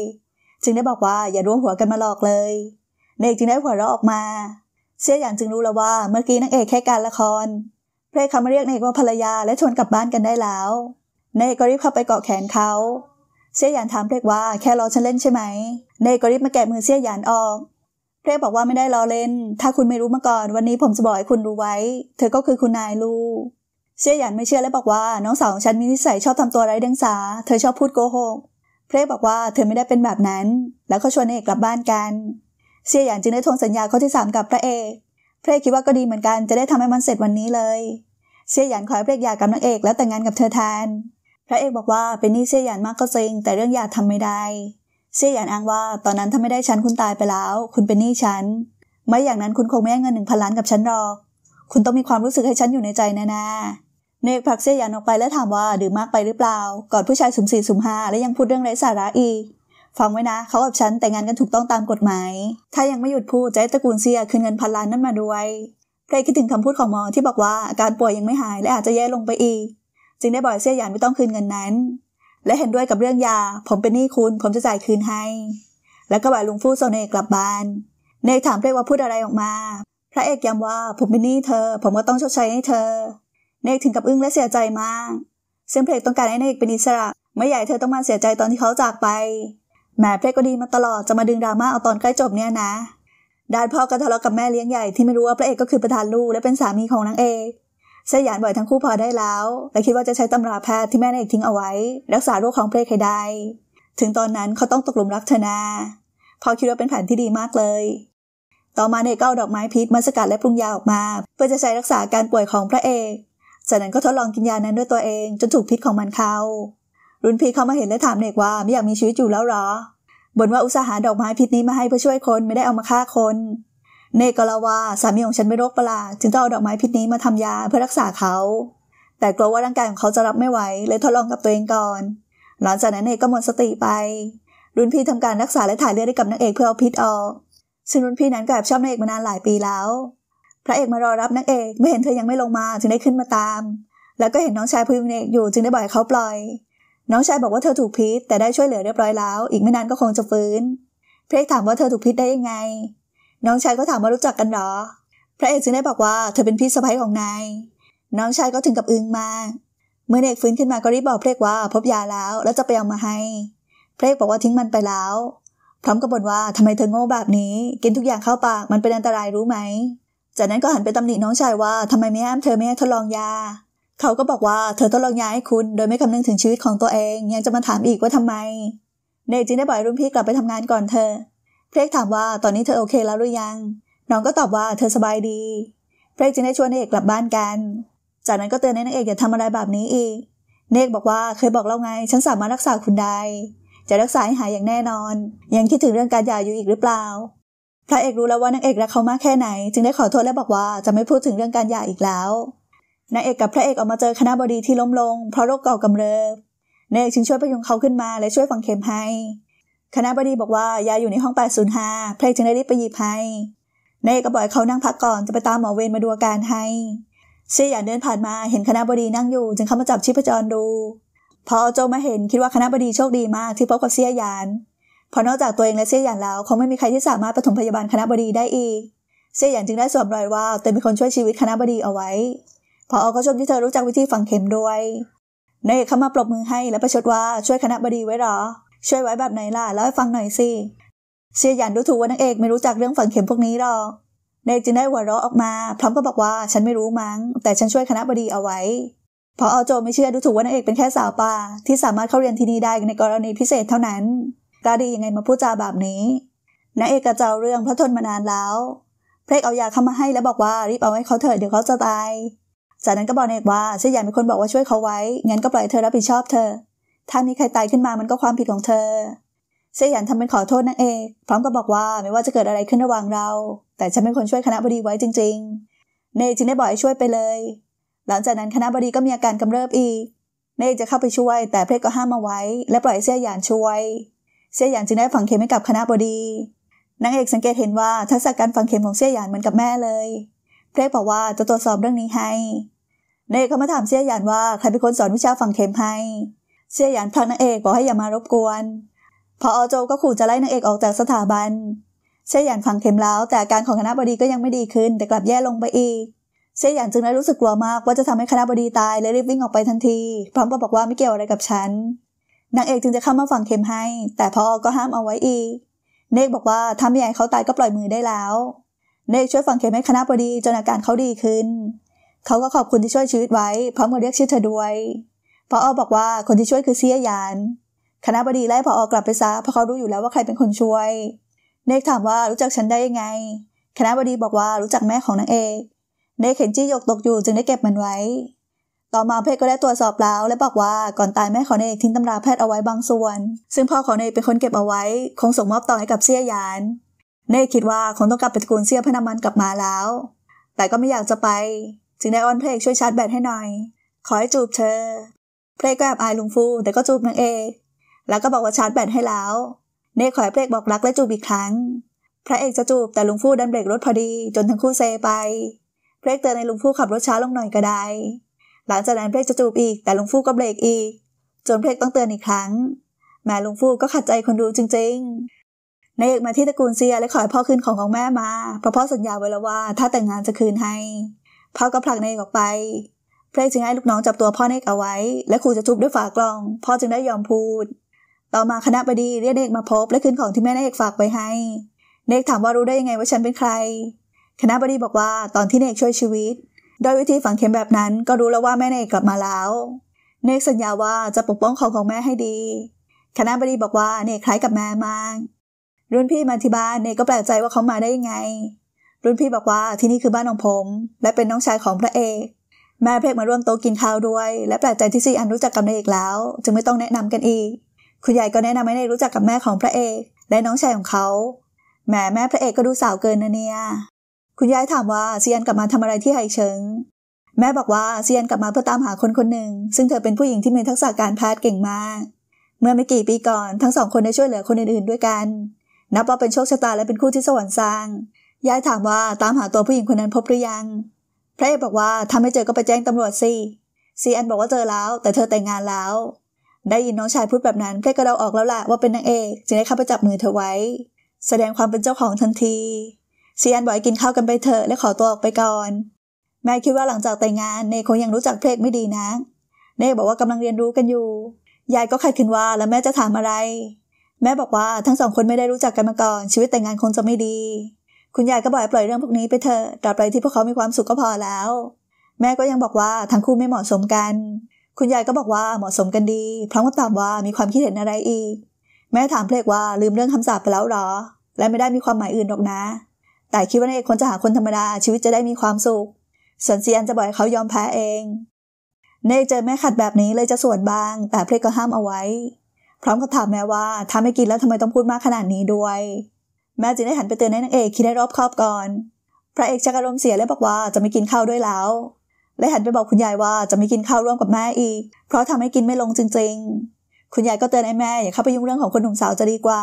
จึงได้บอกว่าอย่าร่วมหัวกันมาหลอกเลยเน่จึงได้หัวเราะออกมาเชี่ยหยางจึงรู้แล้วว่า เมื่อกี้นางเอกแค่การละครเพลคขาเรียกเนกว่าภรรยาและชวนกลับบ้านกันได้แล้วเนยก็รีบเข้าไปเกาะแขนเขาเสี่ยหยานถามเพลกว่าแค่ล้อฉันเล่นใช่ไหมเนยก็รีบมาแกะมือเสี่ยหยานออกเพลกบอกว่าไม่ได้ล้อเล่น ถ้าคุณไม่รู้มาก่อนวันนี้ผมจะบอกให้คุณรู้ไว้ เธอก็คือคุณนายลูเสี่ยหยันไม่เชื่อและบอกว่าน้องสาวของฉันมีนิสัยชอบทำตัวไร้เดียงสาเธอชอบพูดโกหก เพลบอกว่าเธอไม่ได้เป็นแบบนั้น แล้วเขาชวนเอกกลับบ้านกัน เสี่ยหยันจึงได้ทวงสัญญาข้อที่3กับพระเอกเพ่คิดว่าก็ดีเหมือนกันจะได้ทำให้มันเสร็จวันนี้เลย เสี่ยหยันขอให้เพกหย่ากับนางเอกแล้วแต่งงานกับเธอแทน พระเอกบอกว่าเป็นนี่เสี่ยหยันมากก็จริง แต่เรื่องหย่าทำไม่ได้เสี่ยหยันอ้างว่าตอนนั้นถ้าไม่ได้ฉันคุณตายไปแล้ว คุณเป็นหนี้ฉัน ไม่อย่างนั้นคุณคงไม่ได้เงินหนึ่งพันล้านกับฉันหรอก คุณต้องมีความรู้สึกให้ฉันอยู่ในใจแน่ๆเนกผักเสียยันออกไปและถามว่าดื่มมากไปหรือเปล่ากอดผู้ชายสุมสี่สุมห้าและยังพูดเรื่องไร้สาระอีก ฟังไว้นะ เขากับฉันแต่งงานกันถูกต้องตามกฎหมาย ถ้ายังไม่หยุดพูด จะให้ตระกูลเสียคืนเงินพันล้านนั่นมาด้วยใครคิดถึงคำพูดของหมอที่บอกว่าอาการป่วยยังไม่หาย และอาจจะแย่ลงไปอีก จึงได้บอกเสียยันไม่ต้องคืนเงินนั้น และเห็นด้วยกับเรื่องยา ผมเป็นหนี้คุณผมจะจ่ายคืนให้ แล้วก็บ่ายลุงฟู่โซเนกลับบ้านเนกถามเพลว่าพูดอะไรออกมา พระเอกย้ำว่าผมเป็นหนี้เธอ ผมก็ต้องชดใช้ให้เธอเนกถึงกับอึ้งและเสียใจมาก ซึ่งเพลกต้องการให้เนกเป็นอิสระไม่อยากเธอต้องมาเสียใจตอนที่เขาจากไป แม่เพลกก็ดีมาตลอด จะมาดึงดราม่าเอาตอนใกล้จบเนี่ยนะด้านพ่อก็ทะเลาะกับแม่เลี้ยงใหญ่ที่ไม่รู้ว่าพระเอกก็คือประธานลูกและเป็นสามีของนางเอกเสยานบ่อยทั้งคู่พอได้แล้ว และคิดว่าจะใช้ตำราแพทย์ที่แม่เอกทิ้งเอาไว้รักษาโรคของเพลกให้ได้ ถึงตอนนั้นเขาต้องตกลุมรักเธอนา พอคิดว่าเป็นแผนที่ดีมากเลย ต่อมาเนกก็เอาดอกไม้พิษมาสกัดและปรุงยาออกมาเพื่อจะใช้รักษาการป่วยของพระเอกจากนั้นก็ทดลองกินยานั้นด้วยตัวเอง จนถูกพิษของมันเข้ารุ่นพี่เขามาเห็นและถามเด็กว่าไม่อยากมีชีวิตอยู่แล้วหรอบ่นว่าอุตสาหาดอกไม้พิษนี้มาให้เพื่อช่วยคนไม่ได้เอามาฆ่าคน เนกก็ลาว่าสามีของฉันเป็นโรคประหลาดจึงต้องเอาดอกไม้พิษนี้มาทำยาเพื่อรักษาเขา แต่กลัวว่าร่างกายของเขาจะรับไม่ไหวเลยทดลองกับตัวเองก่อน หลังจากนั้นเนกก็หมดสติไป รุ่นพี่ทำการรักษาและถ่ายเลือดให้กับนางเอกเพื่อเอาพิษออก ซึ่งรุ่นพี่นั้นก็แอบชอบนางเอกมานานหลายปีแล้วพระเอกมารอรับนางเอกเมื่อเห็นเธอยังไม่ลงมาจึงได้ขึ้นมาตามแล้วก็เห็นน้องชายพยุงเอกอยู่จึงได้บอกให้เขาปล่อยน้องชายบอกว่าเธอถูกพิษแต่ได้ช่วยเหลือเรียบร้อยแล้วอีกไม่นานก็คงจะฟื้นพระเอกถามว่าเธอถูกพิษได้ยังไงน้องชายก็ถามว่ารู้จักกันหรอพระเอกจึงได้บอกว่าเธอเป็นพี่สะใภ้ของนายน้องชายก็ถึงกับอึ้งมากเมื่อเอกฟื้นขึ้นมาก็รีบบอกพระเอกว่าพบยาแล้วแล้วจะไปเอามาให้พระเอกบอกว่าทิ้งมันไปแล้วพร้อมกับบ่นว่าทำไมเธอโง่แบบนี้กินทุกอย่างเข้าปากมันเป็นอันตรายรู้ไหมจากนั้นก็หันไปตำหนิน้องชายว่าทำไมไม่ห้ามเธอไม่ทดลองยา เขาก็บอกว่าเธอทดลองยาให้คุณโดยไม่คำนึงถึงชีวิตของตัวเอง ยังจะมาถามอีกว่าทำไม เนจึงได้ปล่อยรุ่นพี่กลับไปทำงานก่อนเธอ เพลกถามว่าตอนนี้เธอโอเคแล้วหรือยัง น้องก็ตอบว่าเธอสบายดี เพลกจึงได้ชวนเอกกลับบ้านกัน จากนั้นก็เตือนนักเอกอย่าทำอะไรแบบนี้อีก เนกบอกว่าเคยบอกเราไงฉันสามารถรักษาคุณได้ จะรักษาให้หายอย่างแน่นอน ยังคิดถึงเรื่องการยาอยู่อีกหรือเปล่าพระเอกรู้แล้วว่านางเอกรักเขามากแค่ไหน จึงได้ขอโทษและบอกว่าจะไม่พูดถึงเรื่องการหย่าอีกแล้ว นางเอกกับพระเอกออกมาเจอคณะบดีที่ล้มลงเพราะโรคเก่ากำเริบ นางเอกจึงช่วยประยุงเขาขึ้นมาและช่วยฝังเข็มให้ คณะบดีบอกว่ายาอยู่ในห้อง 805พระเอกจึงได้รีบไปหยิบให้ นางเอกก็บอกเขานั่งพักก่อนจะไปตามหมอเวรมาดูอาการให้เชี่ยอย่างเดินผ่านมาเห็นคณะบดีนั่งอยู่จึงเข้ามาจับชีพจรดู พอโจมาเห็นคิดว่าคณะบดีโชคดีมากที่พบกับเสี่ยหยานพราะนอกจากตัวเองและเซี่ยหยางแล้วคงไม่มีใครที่สามารถปฐมพยาบาลคณะบดีได้อีก เซี่ยหยางจึงได้สวมรอยว่าตวเป็นคนช่วยชีวิตคณะบดีเอาไว้ พออก็ชมที่เธอรู้จักวิธีฝังเข็มด้วยนายเอกเข้ามาปรบมือให้และประชดว่าช่วยคณะบดีไว้หรอ ช่วยไว้แบบไหนล่ะเล่าให้ฟังหน่อยสิเซี่ยหยางดูถูกว่านางเอกไม่รู้จักเรื่องฝังเข็มพวกนี้หรอกนายเจึงได้หัวเราะออกมา พร้อมกับบอกว่าฉันไม่รู้มั้งแต่ฉันช่วยคณะบดีเอาไว้ พออโจไม่เชื่อดูถูกว่านางเอกเป็นแค่สาวป่าที่สามารถเข้าเรียนที่นี่ได้ในกรณีพิเศษเท่านั้นาดียังไงมาพูดจาแบบนี้นางเอกเจ้าเรื่องพระทนมานานแล้ว เพลกเอายาเข้ามาให้แล้วบอกว่ารีบเอาไว้เขาเถิดเดี๋ยวเขาจะตาย จากนั้นก็บอกนางเอกว่าเชียหอย่เป็นคนบอกว่าช่วยเขาไว้ งั้นก็ปล่อยเธอรับผิดชอบเธอ ถ้ามีใครตายขึ้นมามันก็ความผิดของเธอ เสียหย่าทำเป็นขอโทษนางเอกพร้อมกับบอกว่าไม่ว่าจะเกิดอะไรขึ้นระหว่างเรา แต่ฉันเป็นคนช่วยคณะบดีไว้จริงๆเนยจึงได้บอกให้ช่วยไปเลย หลังจากนั้นคณะบดีก็มีอาการกำเริบอีกเนยจะเข้าไปช่วย แต่เพลกก็ห้ามมาไว้ และปล่อยเสียหยานช่วยเสี่ยหยางจึงได้ฝังเข็มให้กับคณะบดีนางเอกสังเกตเห็นว่าทักษะการฝังเข็มของเสี่ยหยานเหมือนกับแม่เลย เพลกบอกว่าจะตรวจสอบเรื่องนี้ให้นางเอกขามาถามเสี่ยหยานว่าใครเป็นคนสอนวิชาฝังเข็มให้ เสี่ยหยานพักนางเอกบอกให้อย่ามารบกวน พออโจก็ขู่จะไล่นางเอกออกจากสถาบัน เสี่ยหยานฝังเข็มแล้วแต่อาการของคณะบดีก็ยังไม่ดีขึ้นแต่กลับแย่ลงไปอีก เสี่ยหยานจึงได้รู้สึกกลัวมากว่าจะทำให้คณะบดีตายเลยรีบวิ่งออกไปทันทีพร้อมกับบอกว่าไม่เกี่ยวอะไรกับฉันนางเอกจึงจะเข้ามาฝังเข็มให้ แต่พ่อก็ห้ามเอาไว้อีก เนกบอกว่าถ้าไม่อยากเขาตายก็ปล่อยมือได้แล้ว เนกช่วยฝังเข็มให้คณะบดี จนอาการเขาดีขึ้น เขาก็ขอบคุณที่ช่วยชีวิตไว้พร้อมกับเรียกชื่อเธอด้วยพออบอกว่าคนที่ช่วยคือเสียยาน คณะบดีไล่พออกลับไปซะ เพราะเขารู้อยู่แล้วว่าใครเป็นคนช่วย เนกถามว่ารู้จักฉันได้ยังไง คณะบดีบอกว่ารู้จักแม่ของนางเอกเนกเห็นจี้หยกตกอยู่จึงได้เก็บมันไว้ต่อมาเพชรก็ได้ตรวจสอบแล้วและบอกว่าก่อนตายแม่ของนยเอกทิ้งตำราแพทย์เอาไว้บางส่วน ซึ่งพ่อของนยเอกเป็นคนเก็บเอาไว้ คงส่งมอบต่อให้กับเซียยานนยเนกคิดว่าคงต้องกลับไปตระกูลเซียพนามันกลับมาแล้ว แต่ก็ไม่อยากจะไป จึงได้อ้อนเพลกช่วยชาร์จแบตให้หน่อย ขอให้จูบเธอเพลงก็แอบอายลุงฟูแต่ก็จูบนางเอกแล้วก็บอกว่าชาร์จแบตให้แล้วเนยขอให้เพลกบอกรักและจูบอีกครั้งพระเอกจะจูบแต่ลุงฟูดันเบรกรถพอดี จนทั้งคู่เซไป เพลกเตือนในลุงฟูขับรถช้าลงหน่อยก็ได้หลังจากนั้นเพลกจะจูบอีกแต่ลุงฟู่ก็เบรกอีกจนเพลกต้องเตือนอีกครั้งแม่ลุงฟู่ก็ขัดใจคนดูจริงๆนายเอกมาที่ตระกูลเซียและขอให้พ่อคืนของของแม่มา เพราะพ่อสัญญาไว้แล้วว่าถ้าแต่งงานจะคืนให้พ่อก็ผลักนายเอกออกไปเพลกจึงให้ลูกน้องจับตัวพ่อเนกเอาไว้และขู่จะทุบด้วยฝากลองพ่อจึงได้ยอมพูด ต่อมาคณะบดีเรียกเอกมาพบและคืนของที่แม่นเอกฝากไว้ให้เอกถามว่ารู้ได้ยังไงว่าฉันเป็นใคร คณะบดีบอกว่าตอนที่เอกช่วยชีวิตโดยวิธีฝัง เข็มแบบนั้นก็รู้แล้วว่าแม่เนกกลับมาแล้ว เนกสัญญาว่าจะปกป้องเขาของแม่ให้ดี คณะบดีบอกว่าเนกคล้ายกับแม่มาก รุ่นพี่มาที่บ้านเนกก็แปลกใจว่าเขามาได้ยังไง รุ่นพี่บอกว่าที่นี่คือบ้านของผม และเป็นน้องชายของพระเอก แม่เพกมาร่วมโต๊ะกินข้าวด้วยและแปลกใจที่ซีอันรู้จักกับเนกแล้ว จึงไม่ต้องแนะนำกันอีก คุณยายก็แนะนำให้เนกรู้จักกับแม่ของพระเอกและน้องชายของเขาแหมแม่พระเอกก็ดูสาวเกินนะเนี่ยคุณยายถามว่าเซียนกลับมาทำอะไรที่ไฮเชิง แม่บอกว่าเซียนกลับมาเพื่อตามหาคนคนหนึ่ง ซึ่งเธอเป็นผู้หญิงที่มีทักษะการแพทย์เก่งมาก เมื่อไม่กี่ปีก่อนทั้งสองคนได้ช่วยเหลือคนอื่นๆด้วยกัน นับว่าเป็นโชคชะตาและเป็นคู่ที่สวรรค์สร้าง ยายถามว่าตามหาตัวผู้หญิงคนนั้นพบหรือยังพระเอกบอกว่าถ้าไม่เจอก็ไปแจ้งตำรวจสิ เซียนบอกว่าเจอแล้ว แต่เธอแต่งงานแล้ว ได้ยินน้องชายพูดแบบนั้นพระก็เดาออกแล้วล่ะว่าเป็นนางเอกจึงได้เข้าไปจับมือเธอไว้ แสดงความเป็นเจ้าของทันทีเซียนบอกให้กินข้าวกันไปเถอะและขอตัวออกไปก่อน แม่คิดว่าหลังจากแต่งงานเนคงยังรู้จักเพลงไม่ดีนะ เนบอกว่ากำลังเรียนรู้กันอยู่ ยายก็ขัดขืนว่าแล้วแม่จะถามอะไร แม่บอกว่าทั้งสองคนไม่ได้รู้จักกันมาก่อน ชีวิตแต่งงานคงจะไม่ดี คุณยายก็บอกให้ปล่อยเรื่องพวกนี้ไปเถอะ ตราบใดที่พวกเขามีความสุขก็พอแล้ว แม่ก็ยังบอกว่าทั้งคู่ไม่เหมาะสมกัน คุณยายก็บอกว่าเหมาะสมกันดี พร้อมกับตอบว่ามีความคิดเห็นอะไรอีก แม่ถามเพลกว่าลืมเรื่องคำสาปไปแล้วหรอ และไม่ได้มีความหมายอื่นหรอกนะแต่คิดว่าเอกคนจะหาคนธรรมดา ชีวิตจะได้มีความสุขสันเซียนจะบ่อยเขายอมแพ้เองเนกเจอแม่ขัดแบบนี้เลยจะสวนบ้าง แต่เพลกก็ห้ามเอาไว้ พร้อมกับถามแม่ว่าถ้าไม่กินแล้วทำไมต้องพูดมากขนาดนี้ด้วย แม่จึงได้หันไปเตือนให้นางเอกคิดให้รอบคอบก่อน พระเอกชักอารมณ์เสียและบอกว่าจะไม่กินข้าวด้วยแล้วและหันไปบอกคุณยายว่าจะไม่กินข้าวร่วมกับแม่อีก เพราะทำให้กินไม่ลงจริงๆ คุณยายก็เตือนให้แม่อย่าเข้าไปยุ่งเรื่องของคนหนุ่มสาวจะดีกว่า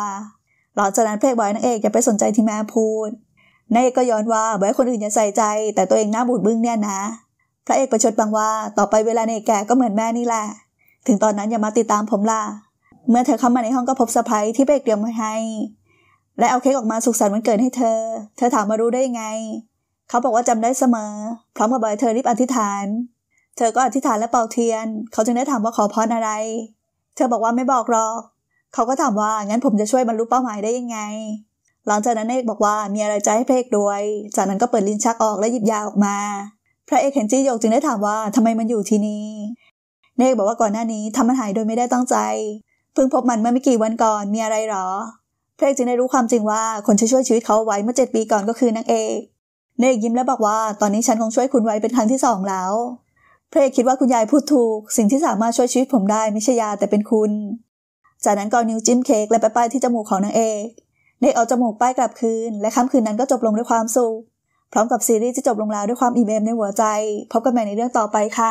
หลังจากนั้นเพลกบอยนางเอกอย่าไปสนใจที่แม่พูดนายเอกก็ย้อนว่าไว้คนอื่นอย่าใส่ใจ แต่ตัวเองหน้าบูดบึ้งเนี่ยนะ พระเอกประชดบังว่า ต่อไปเวลาในแก่ก็เหมือนแม่นี่แหละ ถึงตอนนั้นอย่ามาติดตามผมล่ะ เมื่อเธอเข้ามาในห้องก็พบสะพ้ยที่เบกเตรียมไว้ให้ และเอาเค้กออกมาสุขสันต์วันเกิดให้เธอ เธอถามมารู้ได้ยังไง เขาบอกว่าจำได้เสมอ พร้อมกับใบเธอรีบอธิษฐาน เธอก็อธิษฐานและเป่าเทียน เขาจึงได้ถามว่าขอพรอะไร เธอบอกว่าไม่บอกหรอก เขาก็ถามว่างั้นผมจะช่วยบรรลุเป้าหมายได้ยังไงหลังจากนั้นเอกบอกว่ามีอะไรใจให้พระเอกด้วย จากนั้นก็เปิดลิ้นชักออกและหยิบยาออกมา พระเอกเห็นจี้หยกจึงได้ถามว่าทำไมมันอยู่ที่นี่เนกบอกว่าก่อนหน้านี้ทำมันหายโดยไม่ได้ตั้งใจ เพิ่งพบมันเมื่อไม่กี่วันก่อนมีอะไรหรอพระเอกจึงได้รู้ความจริงว่าคน่วยช่วยชีวิตเขาไว้เมื่อเจ็ดปีก่อนก็คือนางเอกเนกยิ้มและบอกว่าตอนนี้ฉันคงช่วยคุณไว้เป็นครั้งที่สองแล้วพระเอกคิดว่าคุณยายพูดถูก สิ่งที่สามารถช่วยชีวิตผมได้ไม่ใช่ยาแต่เป็นคุณ จากนั้นก็นิ้วจิ้มเค้กและไปป้ายที่จมูกของนางเอกเนกเอาจมูกป้ายกลับคืนและค่ำคืนนั้นก็จบลงด้วยความสุข พร้อมกับซีรีส์ที่จบลงแล้วด้วยความอิ่มเอมในหัวใจพบกันใหม่ในเรื่องต่อไปค่ะ